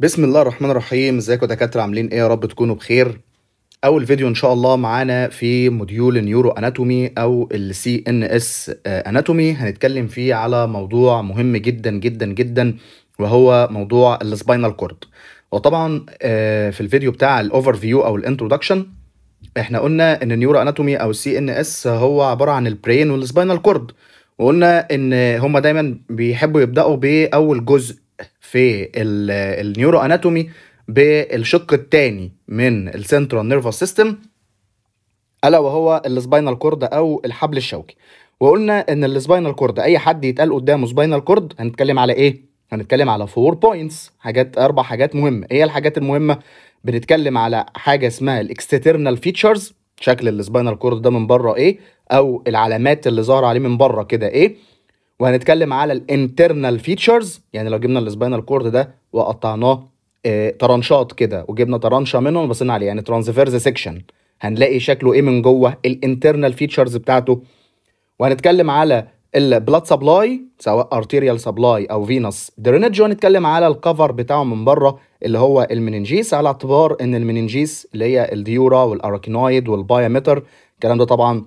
بسم الله الرحمن الرحيم ازيكم يا دكاتره عاملين ايه يا رب تكونوا بخير اول فيديو ان شاء الله معانا في موديول نيورو اناتومي او السي ان اس اناتومي هنتكلم فيه على موضوع مهم جدا جدا جدا وهو موضوع السباينال كورد وطبعا آه، في الفيديو بتاع الاوفر فيو او الانترودكشن احنا قلنا ان النيورو اناتومي او السي ان اس هو عباره عن البرين والسباينال كورد وقلنا ان هما دايما بيحبوا يبداوا باول جزء في النيورو اناتومي بالشق الثاني من السنترال نيرفس سيستم الا وهو السباينال كورد او الحبل الشوكي وقلنا ان السباينال كورد اي حد يتقال قدامه سباينال كورد هنتكلم على ايه هنتكلم على فور بوينتس حاجات اربع حاجات مهمه ايه الحاجات المهمه بنتكلم على حاجه اسمها الاكسترنال فيتشرز شكل السباينال كورد ده من بره ايه او العلامات اللي ظاهره عليه من بره كده ايه وهنتكلم على الانترنال فيتشرز يعني لو جبنا السباينال كورد ده وقطعناه اه طرنشات كده وجبنا طرنشه منهم بصينا عليه يعني ترانزفيرز سيكشن هنلاقي شكله ايه من جوه الانترنال فيتشرز بتاعته وهنتكلم على البلاد سبلاي سواء ارتيريال سبلاي او فينوس درينج وهنتكلم على الكفر بتاعه من بره اللي هو المننجيس على اعتبار ان المننجيس اللي هي الديورا والاراكينويد والبايومتر الكلام ده طبعا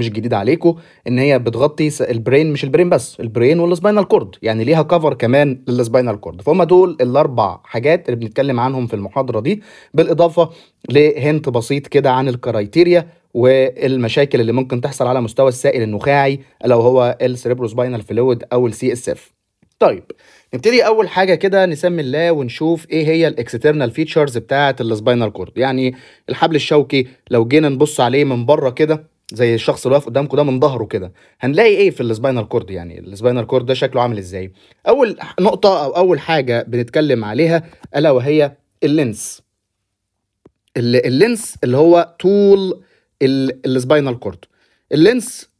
مش جديد عليكم ان هي بتغطي البرين مش البرين بس البرين والسباينال كورد يعني ليها كفر كمان للسباينال كورد فهم دول الاربع حاجات اللي بنتكلم عنهم في المحاضره دي بالاضافه لهنت بسيط كده عن الكرايتيريا والمشاكل اللي ممكن تحصل على مستوى السائل النخاعي لو هو السريبروسباينال فلويد او السي اس اف طيب نبتدي اول حاجه كده نسمي الله ونشوف ايه هي الاكسترنال فيتشرز بتاعه السباينال كورد يعني الحبل الشوكي لو جينا نبص عليه من بره كده زي الشخص اللي واقف قدامكم ده من ظهره كده هنلاقي ايه في السباينال كورد يعني السباينال كورد ده شكله عامل ازاي اول نقطه او اول حاجه بنتكلم عليها الا وهي اللينس اللينس اللي هو طول السباينال كورد اللينس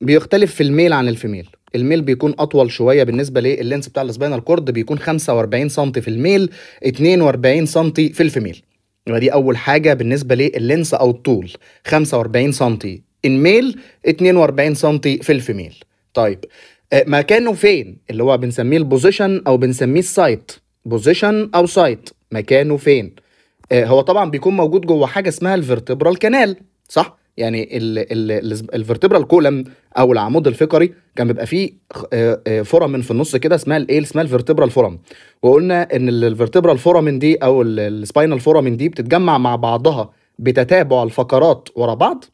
بيختلف في الميل عن الفيميل الميل بيكون اطول شويه بالنسبه لللينس بتاع السباينال كورد بيكون 45 سم في الميل 42 سم في الفيميل يبقى دي اول حاجه بالنسبه لللينس او الطول 45 سم ميل 42 سم في الفيميل طيب آه، مكانه فين اللي هو بنسميه البوزيشن او بنسميه السايت بوزيشن او سايت مكانه فين آه، هو طبعا بيكون موجود جوه حاجه اسمها الفيرتبرال كانال صح يعني الفرتبرال كولم او العمود الفقري كان بيبقى فيه آه، آه، فرمن في النص كده اسمها الايه اسمها الفرتبرال فورم وقلنا ان الفرتبرال فورمن دي او السباينال فورمن دي بتتجمع مع بعضها بتتابع الفقرات ورا بعض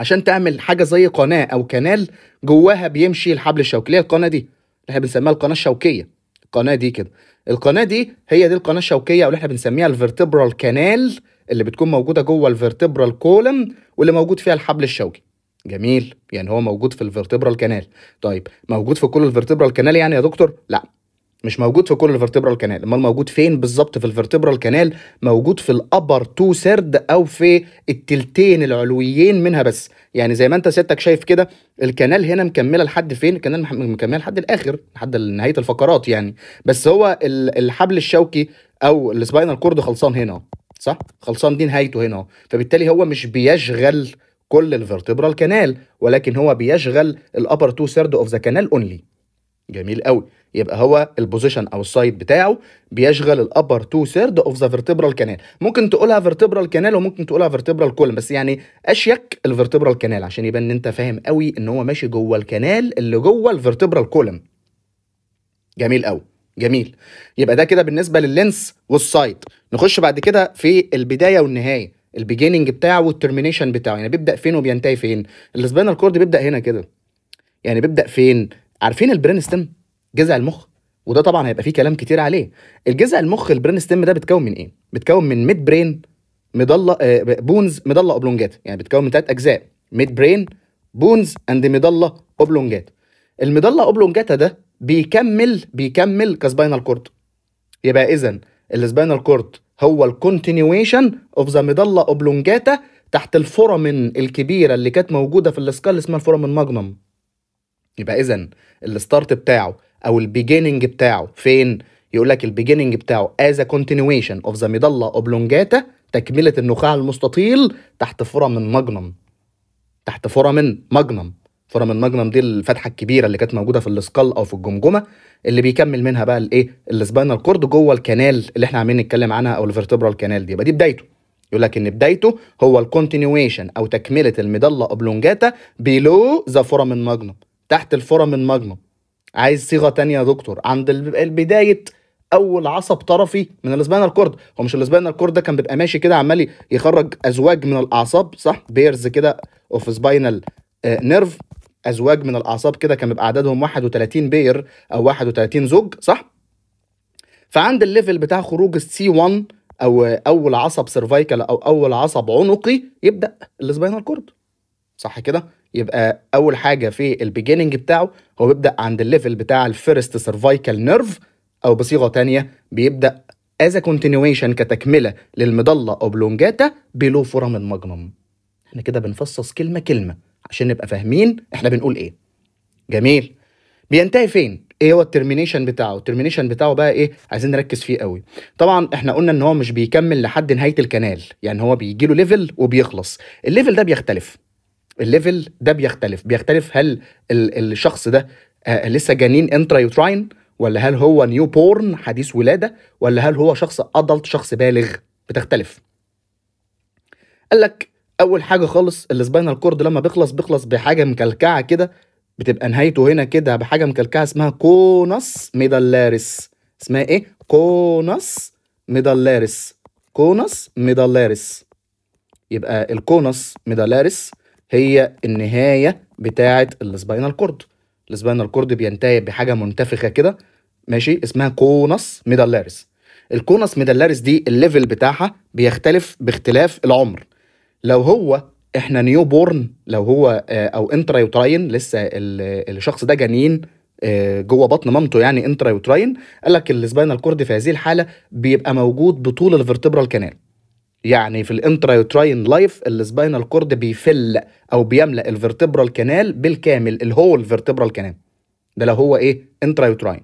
عشان تعمل حاجه زي قناه او كنال جواها بيمشي الحبل الشوكي ليه القناه دي اللي احنا بنسميها القناه الشوكيه القناه دي كده القناه دي هي دي القناه الشوكيه او اللي احنا بنسميها الفرتبرال كانال اللي بتكون موجوده جوه الفيرتبرال كولم واللي موجود فيها الحبل الشوكي جميل يعني هو موجود في الفيرتبرال كانال طيب موجود في كل الفيرتبرال كانال يعني يا دكتور لا مش موجود في كل الفيرتبرال كانال امال موجود فين بالظبط في الفيرتبرال كانال موجود في الابر تو سرد او في التلتين العلويين منها بس يعني زي ما انت سيادتك شايف كده الكنال هنا مكمله لحد فين الكنال مكمله لحد الاخر لحد نهايه الفقرات يعني بس هو الحبل الشوكي او السباينال كورد خلصان هنا صح خلصان دي نهايته هنا اهو فبالتالي هو مش بيشغل كل الفيرتبرال كانال ولكن هو بيشغل الابر تو سيرد اوف ذا كانال اونلي جميل قوي يبقى هو البوزيشن او السايد بتاعه بيشغل الابر تو سيرد اوف ذا فيرتبرال كانال ممكن تقولها فيرتبرال كانال وممكن تقولها فيرتبرال كولم بس يعني اشيك الفيرتبرال كانال عشان يبان ان انت فاهم قوي ان هو ماشي جوه الكانال اللي جوه الفيرتبرال كولم جميل قوي جميل يبقى ده كده بالنسبه لللينس والسايد نخش بعد كده في البدايه والنهايه البيجيننج بتاعه والترمينيشن بتاعه يعني بيبدا فين وبينتهي فين السبينال كورد بيبدا هنا كده يعني بيبدا فين عارفين البرين ستيم جذع المخ وده طبعا هيبقى فيه كلام كتير عليه الجذع المخ البرين ستيم ده بيتكون من ايه بيتكون من ميد برين آه، مضله بونز مضله اوبلونجات يعني بيتكون من ثلاث اجزاء ميد برين بونز اند مضله اوبلونجات المضله اوبلونجاتا ده بيكمل بيكمل كسباينال كورد يبقى اذا السباينال كورد هو الكونتينيويشن اوف ذا ميدالا اوبلونجاتا تحت الفورامن الكبيره اللي كانت موجوده في السكال اسمها الفورامن ماجنم يبقى اذا الستارت بتاعه او البيجيننج بتاعه فين يقول لك البيجيننج بتاعه از كونتينيويشن اوف ذا ميدالا اوبلونجاتا تكمله النخاع المستطيل تحت فورامن ماجنم تحت فورامن ماجنم فورم النجنم دي الفتحه الكبيره اللي كانت موجوده في السكال او في الجمجمه اللي بيكمل منها بقى الايه السباينال كورد جوه الكنال اللي احنا عمالين نتكلم عنها او الفرتبرال كنال دي يبقى دي بدايته يقول لك ان بدايته هو الكونتينيويشن او تكمله الميدالا اوبلونجاتا بيلو ذا فورم الماجنوم تحت الفورم الماجنوم عايز صيغه تانية يا دكتور عند البدايه اول عصب طرفي من السباينال كورد هو مش السباينال كورد ده كان بيبقى ماشي كده عمال يخرج ازواج من الاعصاب صح بيرز كده اوف سباينال نيرف ازواج من الاعصاب كده كان بيبقى عددهم 31 بير او 31 زوج صح فعند الليفل بتاع خروج السي 1 او اول عصب سيرفايكال او اول عصب عنقي يبدا السباينال كورد صح كده يبقى اول حاجه في البيجيننج بتاعه هو بيبدا عند الليفل بتاع الفيرست سيرفايكال نيرف او بصيغه تانية بيبدا از كونتينيويشن كتكمله للمضله اوبلونجاتا بلو فورم الماجنم احنا كده بنفصص كلمه كلمه عشان نبقى فاهمين احنا بنقول ايه جميل بينتهي فين ايه هو الترمينيشن بتاعه الترمينيشن بتاعه بقى ايه عايزين نركز فيه قوي طبعا احنا قلنا ان هو مش بيكمل لحد نهايه الكنال يعني هو بيجي له ليفل وبيخلص الليفل ده بيختلف الليفل ده بيختلف بيختلف هل الشخص ده آه لسه جنين انترا يوتراين ولا هل هو نيو بورن حديث ولاده ولا هل هو شخص ادلت شخص بالغ بتختلف قال لك اول حاجه خالص السباينال كورد لما بيخلص بيخلص بحاجه مكلكعه كده بتبقى نهايته هنا كده بحاجه مكلكعه اسمها كونس ميدالاريس اسمها ايه كونس ميدالاريس كونس ميدالاريس يبقى الكونس ميدالاريس هي النهايه بتاعه السباينال كورد السباينال كورد بينتهي بحاجه منتفخه كده ماشي اسمها كونس ميدالاريس الكونس ميدالاريس دي الليفل بتاعها بيختلف باختلاف العمر لو هو احنا نيو بورن لو هو آه، او انترا يوتراين لسه الشخص ده جنين آه، جوه بطن مامته يعني انترا يوتراين قال لك السباينال كورد في هذه الحاله بيبقى موجود بطول الفرتبرال كانال يعني في الانترا يوتراين لايف السباينال كورد بيفل او بيملا الفرتبرال كانال بالكامل الهول فرتبرال كانال ده لو هو ايه انترا يوتراين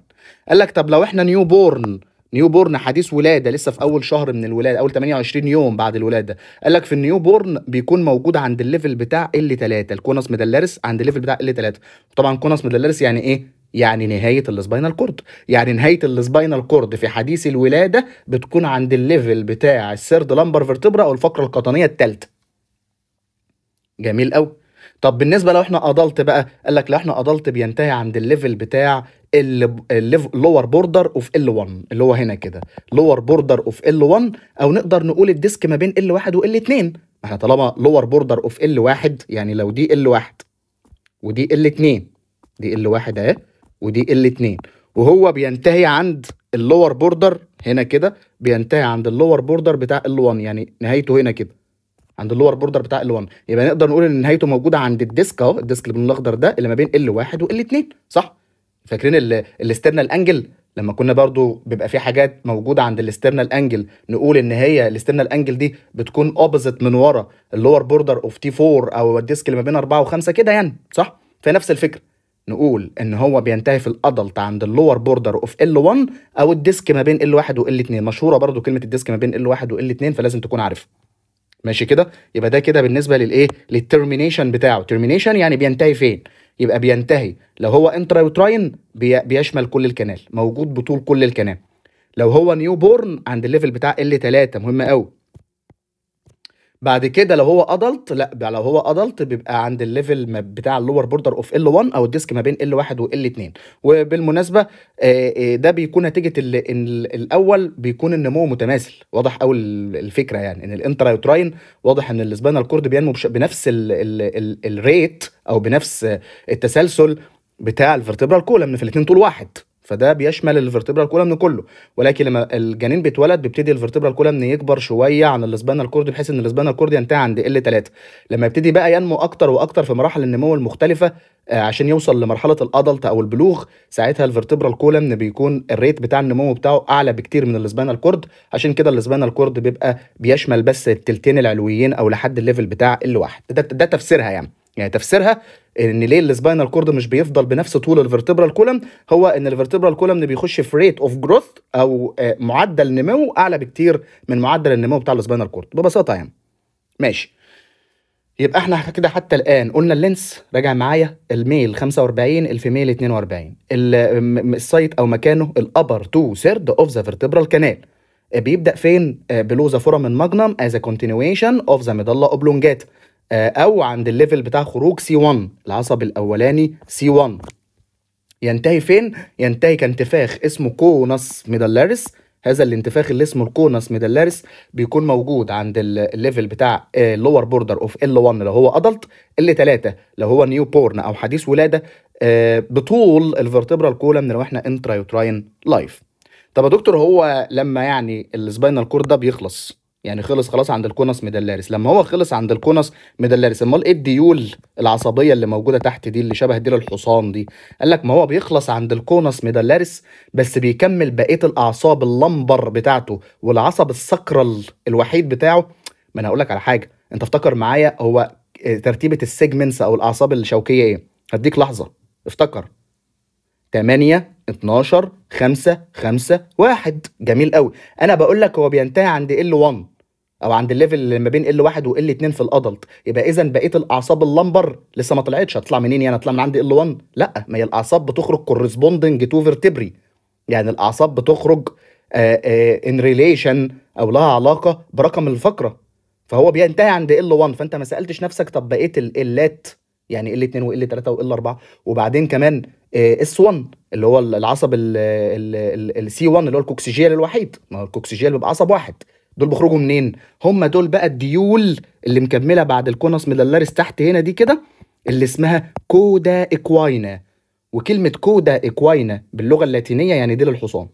قال لك طب لو احنا نيو بورن نيو بورن حديث ولاده لسه في اول شهر من الولاده اول 28 يوم بعد الولاده قال لك في النيو بورن بيكون موجود عند الليفل بتاع ال 3 الكونس ميدلارس عند الليفل بتاع ال 3 طبعا كونس ميدلارس يعني ايه يعني نهاية السباينال كورد يعني نهاية السباينال كورد في حديث الولادة بتكون عند الليفل بتاع السيرد لامبر فيرتبرا أو الفقرة القطنية التالتة جميل قوي طب بالنسبة لو احنا أضلت بقى قال لك لو احنا أضلت بينتهي عند الليفل بتاع اللور بوردر اوف ال 1 اللي هو هنا كده لور بوردر اوف ال 1 او نقدر نقول الديسك ما بين ال 1 وال 2 احنا طالما لور بوردر اوف ال 1 يعني لو دي ال 1 ودي ال 2 دي ال 1 اهي ودي ال 2 وهو بينتهي عند اللور بوردر هنا كده بينتهي عند اللور بوردر بتاع ال 1 يعني نهايته هنا كده عند اللور بوردر بتاع ال 1 يبقى نقدر نقول ان نهايته موجوده عند الديسك اهو الديسك اللي بالاخضر ده اللي ما بين ال 1 وال 2 صح فاكرين الاسترنال انجل لما كنا برضو بيبقى في حاجات موجوده عند الاسترنال انجل نقول ان هي الاسترنال انجل دي بتكون اوبزيت من ورا اللور بوردر اوف تي 4 او الديسك اللي ما بين 4 و5 كده يعني صح فنفس الفكره نقول ان هو بينتهي في الادلت عند اللور بوردر اوف ال1 او الديسك ما بين ال1 وال2 مشهوره برضو كلمه الديسك ما بين ال1 وال2 فلازم تكون عارفها ماشي كده يبقى ده كده بالنسبه للايه للترمينيشن بتاعه ترمينيشن يعني بينتهي فين يبقى بينتهي لو هو انترا يوتراين بيشمل كل الكنال موجود بطول كل الكنال لو هو نيو بورن عند الليفل بتاع ال 3 مهم قوي بعد كده لو هو ادلت لا لو هو ادلت بيبقى عند الليفل بتاع اللور بوردر اوف ال 1 او الديسك ما بين ال 1 وال 2 وبالمناسبه آه، آه، ده بيكون نتيجه الاول بيكون النمو متماثل واضح قوي الفكره يعني ان الانترايوتراين واضح ان السباينال كورد بينمو بنفس الريت او بنفس التسلسل بتاع الفرتبرال كولم في الاثنين طول واحد فده بيشمل الفرتبرا كولمن كله ولكن لما الجنين بيتولد بيبتدي الفرتبرا كولمن يكبر شويه عن الاسبانا كورد بحيث ان الاسبانا كورد ينتهي عند ال 3 لما يبتدي بقى ينمو اكتر واكتر في مراحل النمو المختلفه آه، عشان يوصل لمرحله الادلت او البلوغ ساعتها الفرتبرا كولمن بيكون الريت بتاع النمو بتاعه اعلى بكتير من الاسبانا كورد عشان كده الاسبانا كورد بيبقى بيشمل بس التلتين العلويين او لحد الليفل بتاع ال1 ده, ده تفسيرها يعني يعني تفسيرها ان ليه السباينال كورد مش بيفضل بنفس طول الفرتبرال كولم هو ان الفرتبرال كولم بيخش في ريت اوف جروث او آه، معدل نمو اعلى بكتير من معدل النمو بتاع السباينال كورد ببساطه يعني ماشي يبقى احنا كده حتى الان قلنا اللينس راجع معايا الميل 45 الفيميل 42 السايت او مكانه الابر تو سيرد اوف ذا فيرتبرال كانال بيبدا فين بلوزا ذا من ماجنم از ا كونتينيويشن اوف ذا ميدالا اوبلونجاتا آه، او عند الليفل بتاع خروج سي 1 العصب الاولاني سي 1 ينتهي فين ينتهي كانتفاخ اسمه كونس ميدلاريس هذا الانتفاخ اللي اسمه الكونس ميدلاريس بيكون موجود عند الليفل بتاع اللور بوردر اوف ال 1 لو هو ادلت ال 3 لو هو نيو بورن او حديث ولاده آه، بطول الفرتبرال كولم لو احنا انترايوتراين لايف طب يا دكتور هو لما يعني السباينال كورد ده بيخلص يعني خلص خلاص عند الكونس ميدلاريس لما هو خلص عند الكونس ميدلاريس امال ايه الديول العصبيه اللي موجوده تحت دي اللي شبه ديل الحصان دي قال لك ما هو بيخلص عند الكونس ميدلاريس بس بيكمل بقيه الاعصاب اللمبر بتاعته والعصب السكرال الوحيد بتاعه ما انا هقول لك على حاجه انت افتكر معايا هو ترتيبه السيجمنتس او الاعصاب الشوكيه ايه هديك لحظه افتكر 8 12 5 5 1 جميل قوي انا بقول لك هو بينتهي عند ال 1 او عند الليفل اللي ما بين ال 1 وال 2 في الادلت يبقى اذا بقيه الاعصاب اللمبر لسه ما طلعتش هتطلع منين يعني هتطلع من عند ال 1 لا ما هي الاعصاب بتخرج كورسبوندنج تو فيرتبري يعني الاعصاب بتخرج ان آه، ريليشن آه، او لها علاقه برقم الفقره فهو بينتهي عند ال 1 فانت ما سالتش نفسك طب بقيه اللات يعني ال 2 وال 3 وال 4 وبعدين كمان آه، اس 1 اللي هو العصب السي 1 اللي هو الكوكسيجيال الوحيد ما هو الكوكسيجيال بيبقى عصب واحد دول بيخرجوا منين؟ هم دول بقى الديول اللي مكمله بعد الكونس ميدلاريس تحت هنا دي كده اللي اسمها كودا اكواينا وكلمه كودا اكواينا باللغه اللاتينيه يعني ديل الحصان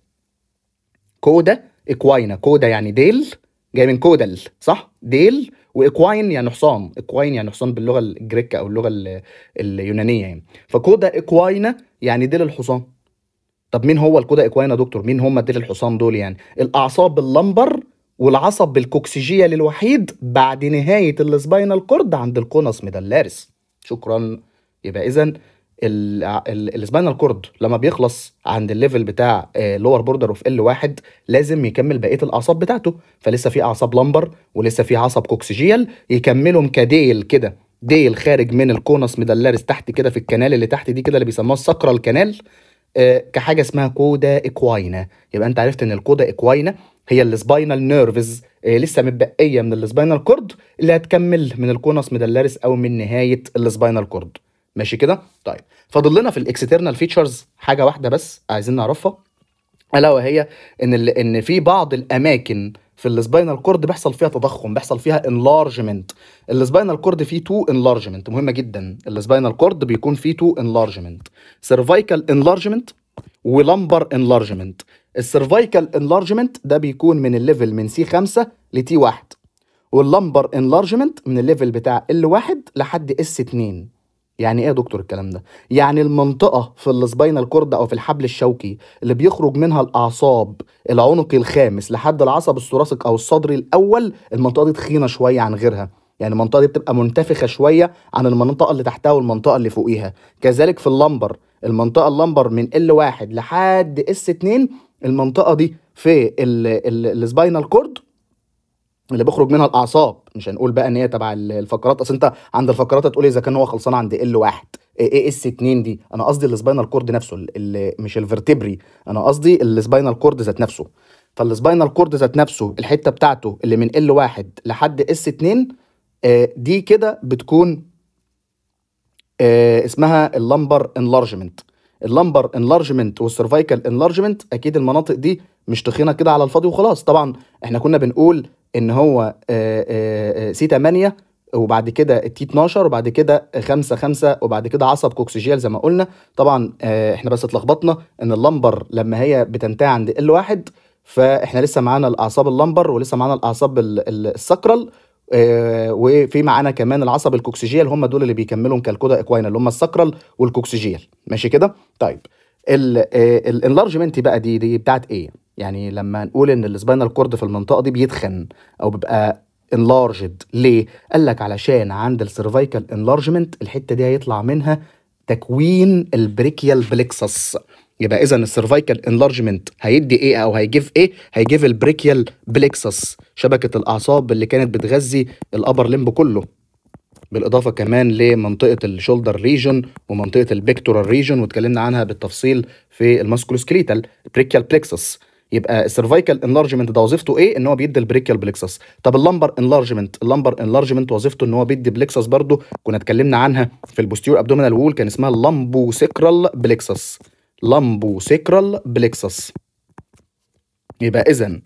كودا اكواينا كودا يعني ديل جاي من كودل صح ديل واكواين يعني حصان اكواين يعني حصان باللغه الجريك او اللغه اليونانيه يعني فكودا اكواينا يعني ديل الحصان طب مين هو الكودا اكواينا دكتور مين هم ديل الحصان دول يعني الاعصاب اللمبر والعصب بالكوكسجية للوحيد بعد نهاية السباينال كورد عند القنص ميدلارس شكرا يبقى إذا السباينال كورد لما بيخلص عند الليفل بتاع لور بوردر اوف ال واحد لازم يكمل بقيه الاعصاب بتاعته فلسه في اعصاب لمبر ولسه في عصب كوكسجيال يكملهم كديل كده ديل خارج من الكونس مدلرس تحت كده في الكنال اللي تحت دي كده اللي بيسموها السكرة الكنال كحاجه اسمها كودا اكواينا يبقى انت عرفت ان الكودا اكواينا هي السباينال نيرفز آه، لسه متبقيه من السباينال كورد اللي هتكمل من الكونس مدلرس او من نهايه السباينال كورد ماشي كده طيب فاضل لنا في الاكسترنال فيتشرز حاجه واحده بس عايزين نعرفها الا وهي ان ان في بعض الاماكن في السباينال كورد بيحصل فيها تضخم بيحصل فيها انلارجمنت السباينال كورد فيه تو انلارجمنت مهمه جدا السباينال كورد بيكون فيه تو انلارجمنت سيرفايكال انلارجمنت ولمبر انلارجمنت السيرفايكال انلارجمنت ده بيكون من الليفل من سي 5 لتي 1 واللمبر انلارجمنت من الليفل بتاع ال 1 لحد اس 2 يعني ايه يا دكتور الكلام ده يعني المنطقه في السباينال كورد او في الحبل الشوكي اللي بيخرج منها الاعصاب العنق الخامس لحد العصب الثراسك او الصدري الاول المنطقه دي تخينه شويه عن غيرها يعني المنطقه دي بتبقى منتفخه شويه عن المنطقه اللي تحتها والمنطقه اللي فوقيها كذلك في اللمبر المنطقه اللمبر من L1 لحد S2 المنطقه دي في السباينال كورد اللي بيخرج منها الاعصاب مش هنقول بقى ان هي تبع الفقرات اصل انت عند الفقرات هتقول إيه اذا كان هو خلصان عند ال واحد ايه اس إيه، إيه 2 دي انا قصدي السباينال كورد نفسه اللي مش الفرتبري انا قصدي السباينال كورد ذات نفسه فالسباينال كورد ذات نفسه الحته بتاعته اللي من ال واحد لحد اس 2 آه، دي كده بتكون آه، اسمها اللمبر انلارجمنت اللمبر انلارجمنت والسرفايكال انلارجمنت اكيد المناطق دي مش تخينه كده على الفاضي وخلاص طبعا احنا كنا بنقول ان هو آه، آه، آه، سي 8 وبعد كده التي 12 وبعد كده 5 5 وبعد كده عصب كوكسيجيال زي ما قلنا طبعا احنا بس اتلخبطنا ان اللمبر لما هي بتنتهي عند ال1 فاحنا لسه معانا الاعصاب اللمبر ولسه معانا الاعصاب السكرال وفي معانا كمان العصب الكوكسيجيال هم دول اللي بيكملوا كالكودا اكواينا اللي هم السكرال والكوكسيجيال ماشي كده طيب الانلارجمنت بقى دي دي بتاعت ايه يعني لما نقول ان السباينال كورد في المنطقه دي بيتخن او بيبقى انلارجد ليه قال لك علشان عند السيرفايكال انلارجمنت الحته دي هيطلع منها تكوين البريكيال بلكسس يبقى اذا السيرفايكال انلارجمنت هيدي ايه او هيجيف ايه هيجيف البريكيال بلكسس شبكه الاعصاب اللي كانت بتغذي الابر لمب كله بالاضافه كمان لمنطقه الشولدر ريجن ومنطقه البيكتورال ريجن واتكلمنا عنها بالتفصيل في الماسكولوسكليتال بريكيال بلكسس يبقى السيرفايكال انلارجمنت ده وظيفته ايه ان هو بيدي البريكيال بلكسس طب اللمبر انلارجمنت اللمبر انلارجمنت وظيفته ان هو بيدي بلكسس برضو كنا اتكلمنا عنها في البوستيور ابدومينال وول كان اسمها لامبو سيكرال بلكسس لامبو سيكرال بلكسس يبقى اذا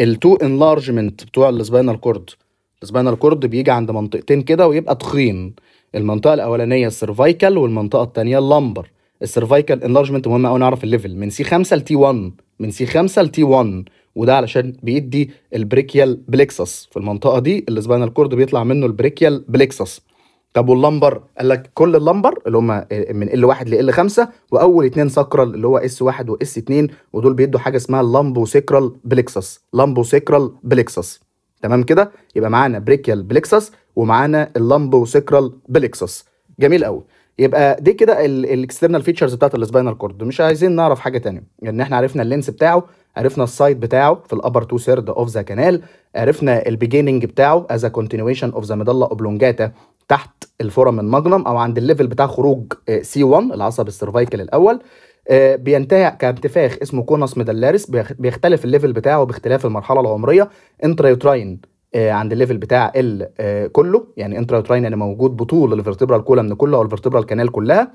التو انلارجمنت بتوع السباينال كورد السباينال كورد بيجي عند منطقتين كده ويبقى تخين المنطقه الاولانيه السيرفايكال والمنطقه الثانيه اللمبر السيرفايكال انلارجمنت مهم قوي نعرف الليفل من سي 5 لتي 1 من سي 5 لتي 1 وده علشان بيدي البريكيال بليكسس في المنطقه دي اللي السباينال كورد بيطلع منه البريكيال بليكسس طب واللمبر قال لك كل اللمبر اللي هم من ال1 لل5 واول اثنين ساكرال اللي هو اس1 واس2 ودول بيدوا حاجه اسمها اللامبو سيكرال بليكسس لامبو سيكرال بليكسس تمام كده يبقى معانا بريكيال بليكسس ومعانا اللامبو سيكرال بليكسس جميل قوي يبقى دي كده الاكسترنال فيتشرز بتاعت السباينال كورد مش عايزين نعرف حاجه ثانيه لان يعني احنا عرفنا اللينس بتاعه عرفنا السايد بتاعه في الابر تو سيرد اوف ذا كانال عرفنا البيجيننج بتاعه از كونتينيويشن اوف ذا ميدلا اوبلونجاتا تحت الفورم الماجنم او عند الليفل بتاع خروج سي آه، 1 العصب السيرفايكل الاول آه، بينتهي كانتفاخ اسمه كونس ميدلاريس بيختلف الليفل بتاعه باختلاف المرحله العمريه انترايوتراين آه، عند الليفل بتاع ال آه، كله يعني انتراوتراين يعني موجود بطول الفرتبرا الكولن كله او الفرتبرا الكنال كلها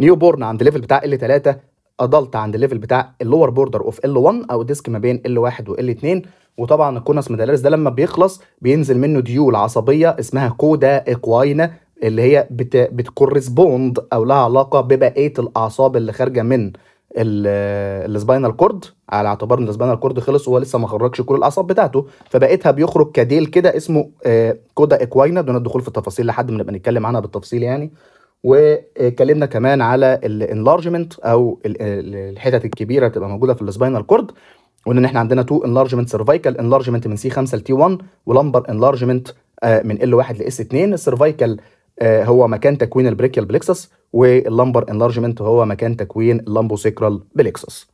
نيو بورن عند الليفل بتاع ال 3 ادلت عند الليفل بتاع اللور بوردر اوف ال 1 او ديسك ما بين ال 1 وال 2 وطبعا الكونس ميدالاريس ده لما بيخلص بينزل منه ديول عصبيه اسمها كودا اكواينا اللي هي بت... بتكورسبوند او لها علاقه ببقيه الاعصاب اللي خارجه من السباينال كورد على اعتبار ان السباينال كورد خلص وهو لسه ما خرجش كل الاعصاب بتاعته فبقيتها بيخرج كديل كده اسمه آه، كودا اكواينا دون الدخول في التفاصيل لحد ما نبقى نتكلم عنها بالتفصيل يعني واتكلمنا كمان على الانلارجمنت او الحتت الكبيره بتبقى موجوده في السباينال كورد وان احنا عندنا تو انلارجمنت سيرفايكال انلارجمنت من سي 5 لتي 1 ولمبر انلارجمنت آه، من ال 1 لاس 2 السيرفايكال آه، هو مكان تكوين البريكيال بليكسس واللمبر انلارجمنت هو مكان تكوين اللمبوسيكرال بليكسس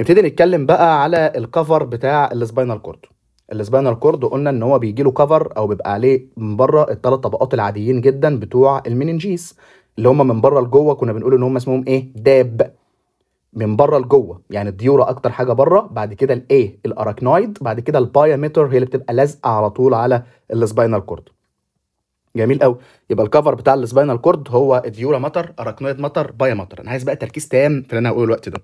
نبتدي نتكلم بقى على الكفر بتاع السباينال كورد السباينال كورد قلنا ان هو بيجي له كفر او بيبقى عليه من بره الثلاث طبقات العاديين جدا بتوع المننجيس اللي هم من بره لجوه كنا بنقول ان هم اسمهم ايه داب من بره لجوه يعني الديوره اكتر حاجه بره بعد كده الايه الاراكنويد بعد كده البايامتر هي اللي بتبقى لازقه على طول على السباينال كورد جميل قوي يبقى الكفر بتاع السباينال كورد هو الديورا مطر اراكنويد مطر بايا مطر انا عايز بقى تركيز تام في اللي انا هقوله الوقت ده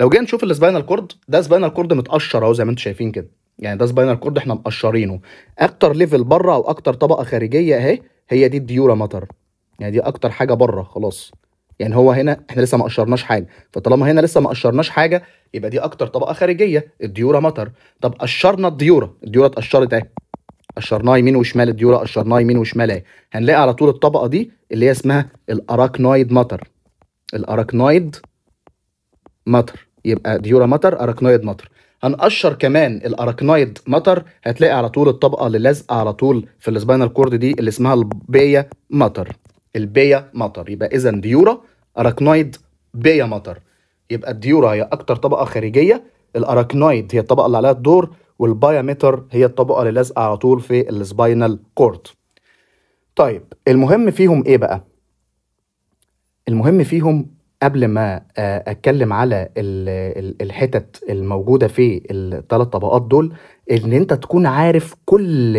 لو جينا نشوف السباينال كورد ده سباينال كورد متقشر اهو زي ما انتم شايفين كده يعني ده سباينال كورد احنا مقشرينه اكتر ليفل بره او اكتر طبقه خارجيه اهي هي دي الديورا مطر يعني دي اكتر حاجه بره خلاص يعني هو هنا احنا لسه ما قشرناش حاجه فطالما هنا لسه ما قشرناش حاجه يبقى دي اكتر طبقه خارجيه الديورا مطر طب قشرنا الديورا الديورا اتقشرت اهي قشرناه يمين وشمال الديورا قشرناه يمين وشمال اهي هنلاقي على طول الطبقه دي اللي هي اسمها الاراكنويد مطر الاراكنويد مطر يبقى ديورا مطر اراكنويد مطر هنقشر كمان الاراكنويد مطر هتلاقي على طول الطبقه اللي لازقه على طول في السباينال كورد دي اللي اسمها البيا مطر البيا مطر يبقى اذا ديورا اراكنويد بيا مطر يبقى الديورا هي اكتر طبقه خارجيه الاراكنويد هي الطبقه اللي عليها الدور والبايامتر هي الطبقه اللي لازقه على طول في السباينال كورد طيب المهم فيهم ايه بقى المهم فيهم قبل ما آه، اتكلم على الحتت الموجوده في الثلاث طبقات دول ان انت تكون عارف كل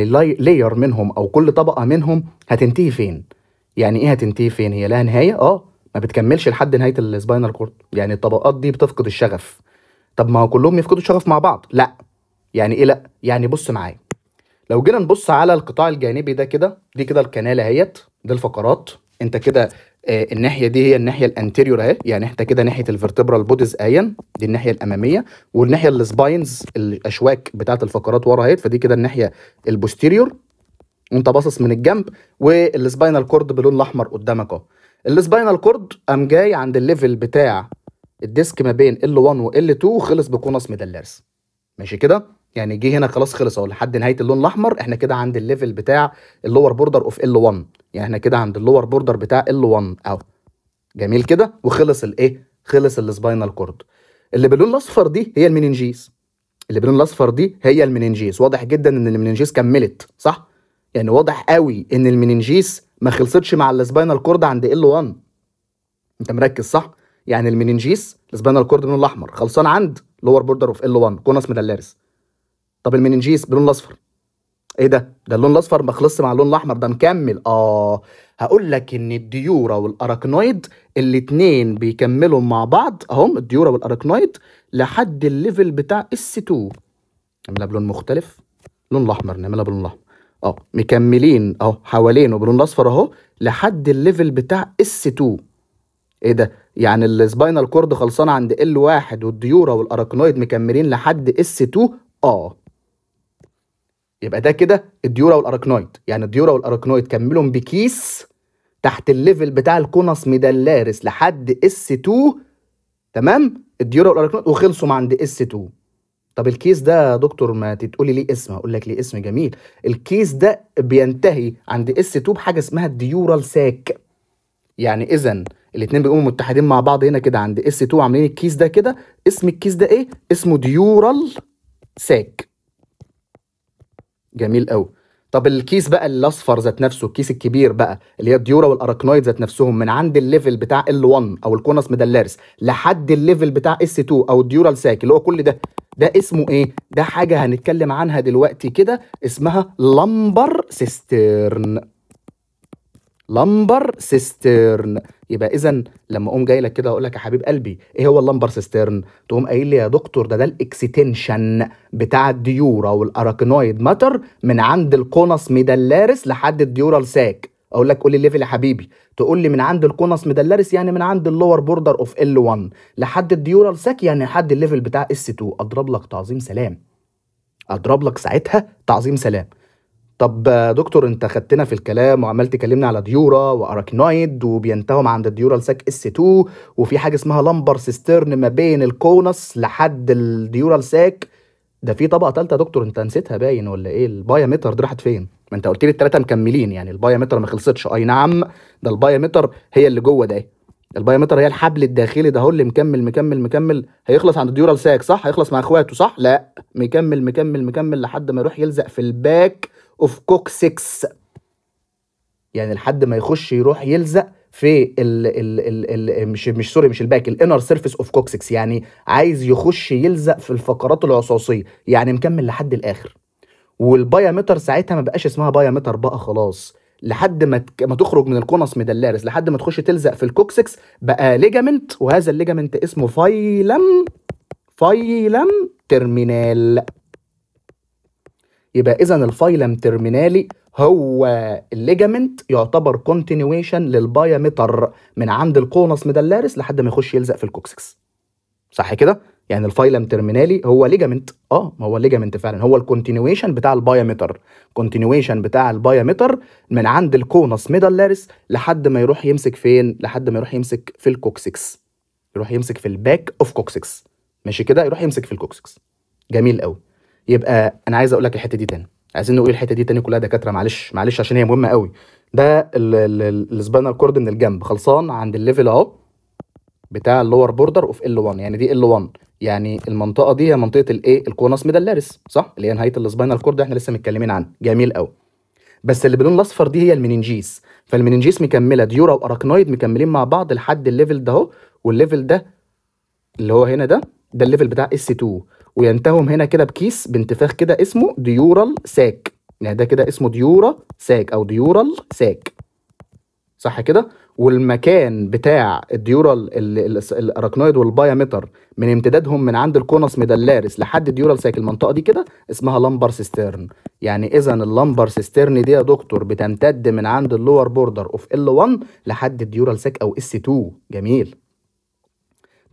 لاير منهم او كل طبقه منهم هتنتهي فين يعني ايه هتنتهي فين هي لها نهايه اه ما بتكملش لحد نهايه السباينال كورد يعني الطبقات دي بتفقد الشغف طب ما هو كلهم يفقدوا الشغف مع بعض لا يعني ايه لا يعني بص معايا لو جينا نبص على القطاع الجانبي ده كده دي كده الكناله اهيت دي الفقرات انت كده آه الناحيه دي هي الناحيه الانتيريور اهي يعني انت كده ناحيه الفيرتبرال بوديز اهي دي الناحيه الاماميه والناحيه السباينز الاشواك بتاعه الفقرات ورا اهيت فدي كده الناحيه البوستيريور وانت باصص من الجنب والسباينال كورد باللون الاحمر قدامك اهو السباينال كورد قام جاي عند الليفل بتاع الديسك ما بين ال1 وال2 وخلص بكونس ميدلارس ماشي كده يعني جه هنا خلاص خلص اهو لحد نهايه اللون الاحمر احنا كده عند الليفل بتاع اللور بوردر اوف ال 1 يعني احنا كده عند اللور بوردر بتاع ال 1 اهو جميل كده وخلص الايه خلص السباينال كورد اللي باللون الاصفر دي هي المننجيز اللي باللون الاصفر دي هي المننجيز واضح جدا ان المننجيز كملت صح يعني واضح قوي ان المننجيز ما خلصتش مع السباينال كورد عند ال 1 انت مركز صح يعني المننجيس السباينال كورد باللون الاحمر خلصان عند لور بوردر اوف ال 1 كونس ميدالاريس طب المننجيس باللون الاصفر ايه ده ده اللون الاصفر ما خلصش مع اللون الاحمر ده مكمل اه هقول لك ان الديوره والاراكنويد الاتنين بيكملوا مع بعض اهم الديوره والاراكنويد لحد الليفل بتاع اس 2 نعملها بلون مختلف اللون الاحمر نعملها باللون الاحمر اه مكملين اهو حوالينه بلون الاصفر اهو لحد الليفل بتاع اس 2 ايه ده يعني السباينال كورد خلصانه عند ال 1 والديوره والاراكنويد مكملين لحد اس 2 اه يبقى ده كده الديورا والاراكنويد يعني الديورا والاراكنويد كملهم بكيس تحت الليفل بتاع الكونس ميدلارس لحد اس 2 تمام الديورا والاراكنويد وخلصوا عند اس 2 طب الكيس ده يا دكتور ما تقولي ليه اسم هقول لك ليه اسم جميل الكيس ده بينتهي عند اس 2 بحاجه اسمها الديورال ساك يعني اذا الاثنين بيقوموا متحدين مع بعض هنا كده عند اس 2 عاملين الكيس ده كده اسم الكيس ده ايه اسمه ديورال ساك جميل قوي طب الكيس بقى الاصفر ذات نفسه الكيس الكبير بقى اللي هي الديورا والاراكنويد ذات نفسهم من عند الليفل بتاع ال1 او الكونس ميدلارس لحد الليفل بتاع اس2 او الديورال ساك اللي هو كل ده ده اسمه ايه ده حاجه هنتكلم عنها دلوقتي كده اسمها لمبر سيسترن لمبر سيسترن يبقى اذا لما اقوم جاي لك كده اقول لك يا حبيب قلبي ايه هو اللمبر سيسترن تقوم قايل لي يا دكتور ده ده الاكستنشن بتاع الديورا والاراكنويد ماتر من عند القنص ميدلارس لحد الديورال ساك اقول لك قول لي الليفل يا حبيبي تقول لي من عند القنص ميدلارس يعني من عند اللور بوردر اوف ال 1 لحد الديورال ساك يعني لحد الليفل بتاع اس 2 اضرب لك تعظيم سلام اضرب لك ساعتها تعظيم سلام طب دكتور انت خدتنا في الكلام وعمال تكلمنا على ديورا واراكنويد وبينتهم عند الديورال ساك اس 2 وفي حاجه اسمها لمبر سيسترن ما بين الكونس لحد الديورال ساك ده في طبقه ثالثه يا دكتور انت نسيتها باين ولا ايه البايامتر دي راحت فين ما انت قلت لي الثلاثه مكملين يعني البايامتر ما خلصتش اي نعم ده البايامتر هي اللي جوه ده البايامتر هي الحبل الداخلي ده هو اللي مكمل مكمل مكمل هيخلص عند الديورال ساك صح هيخلص مع اخواته صح لا مكمل مكمل مكمل لحد ما يروح يلزق في الباك اوف كوك 6 يعني لحد ما يخش يروح يلزق في ال ال ال ال مش مش سوري مش الباك الانر سيرفيس اوف كوكسكس يعني عايز يخش يلزق في الفقرات العصاصيه يعني مكمل لحد الاخر والبايامتر ساعتها ما بقاش اسمها بايامتر بقى خلاص لحد ما تك... ما تخرج من القنص ميدلارس لحد ما تخش تلزق في الكوكسكس بقى ليجامنت وهذا الليجامنت اسمه فايلم فايلم ترمينال يبقى اذا الفايلم ترمينالي هو الليجامنت يعتبر كونتينيويشن للبايامتر من عند القونص ميدلاريس لحد ما يخش يلزق في الكوكسكس صح كده يعني الفايلم ترمينالي هو ليجامنت اه ما هو ليجامنت فعلا هو الكونتينيويشن بتاع البايامتر كونتينيويشن بتاع البايامتر من عند الكونس ميدلاريس لحد ما يروح يمسك فين لحد ما يروح يمسك في الكوكسكس يروح يمسك في الباك اوف كوكسكس ماشي كده يروح يمسك في الكوكسكس جميل قوي يبقى انا عايز اقول لك الحته دي تاني عايزين نقول الحته دي تاني كلها دكاتره معلش معلش عشان هي مهمه قوي ده السباينال كورد من الجنب خلصان عند الليفل اهو بتاع اللور بوردر اوف ال 1 يعني دي ال 1 يعني المنطقه دي هي منطقه الايه الكونس ميدالاريس صح اللي هي نهايه السباينال كورد احنا لسه متكلمين عنه جميل قوي بس اللي باللون الاصفر دي هي المننجيس فالمننجيس مكمله ديورا واراكنويد مكملين مع بعض لحد الليفل ده اهو والليفل ده اللي هو هنا ده ده الليفل بتاع اس 2 وينتهم هنا كده بكيس بانتفاخ كده اسمه ديورال ساك يعني ده كده اسمه ديورا ساك او ديورال ساك صح كده والمكان بتاع الديورال الاراكنويد والبايامتر من امتدادهم من عند الكونس ميدلاريس لحد الديورال ساك المنطقه دي كده اسمها لمبر سيسترن يعني اذا اللمبر سيسترن دي يا دكتور بتمتد من عند اللور بوردر اوف ال 1 لحد الديورال ساك او اس 2 جميل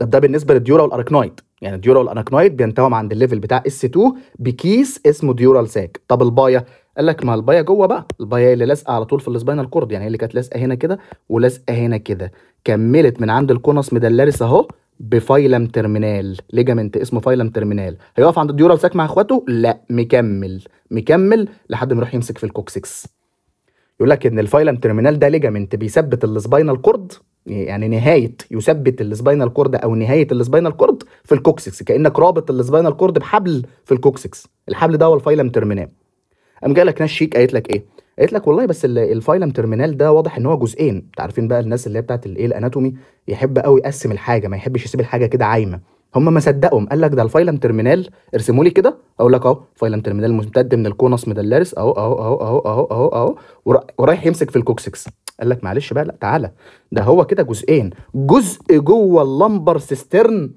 ده ده بالنسبه للديورا والاراكنويد يعني ديورال انكنايد بينتوم عند الليفل بتاع اس 2 بكيس اسمه ديورال ساك طب البايا قال لك ما البايا جوه بقى البايا اللي لازقه على طول في السباينال كورد يعني هي اللي كانت لازقه هنا كده ولازقه هنا كده كملت من عند الكونس مدلرس اهو بفايلم ترمينال ليجامنت اسمه فايلم ترمينال هيقف عند الديورال ساك مع اخواته لا مكمل مكمل لحد ما يروح يمسك في الكوكسكس يقول لك ان الفايلم ترمينال ده ليجامنت بيثبت السباينال كورد يعني نهايه يثبت السباينال كورد او نهايه السباينال كورد في الكوكسكس كانك رابط السباينال كورد بحبل في الكوكسكس الحبل ده هو الفايلم ترمينال قام جاي لك ناس شيك قالت لك ايه قالت لك والله بس الفايلم ترمينال ده واضح ان هو جزئين انت عارفين بقى الناس اللي هي بتاعت الايه الاناتومي يحب قوي يقسم الحاجه ما يحبش يسيب الحاجه كده عايمه هم ما صدقهم قال لك ده الفايلم ترمينال ارسموا لي كده اقول لك اهو فايلم ترمينال ممتد من الكونس مدلرس اهو اهو اهو اهو اهو اهو اهو ورايح يمسك في الكوكسكس قال لك معلش بقى لا تعالى ده هو كده جزئين جزء جوه اللمبر سيسترن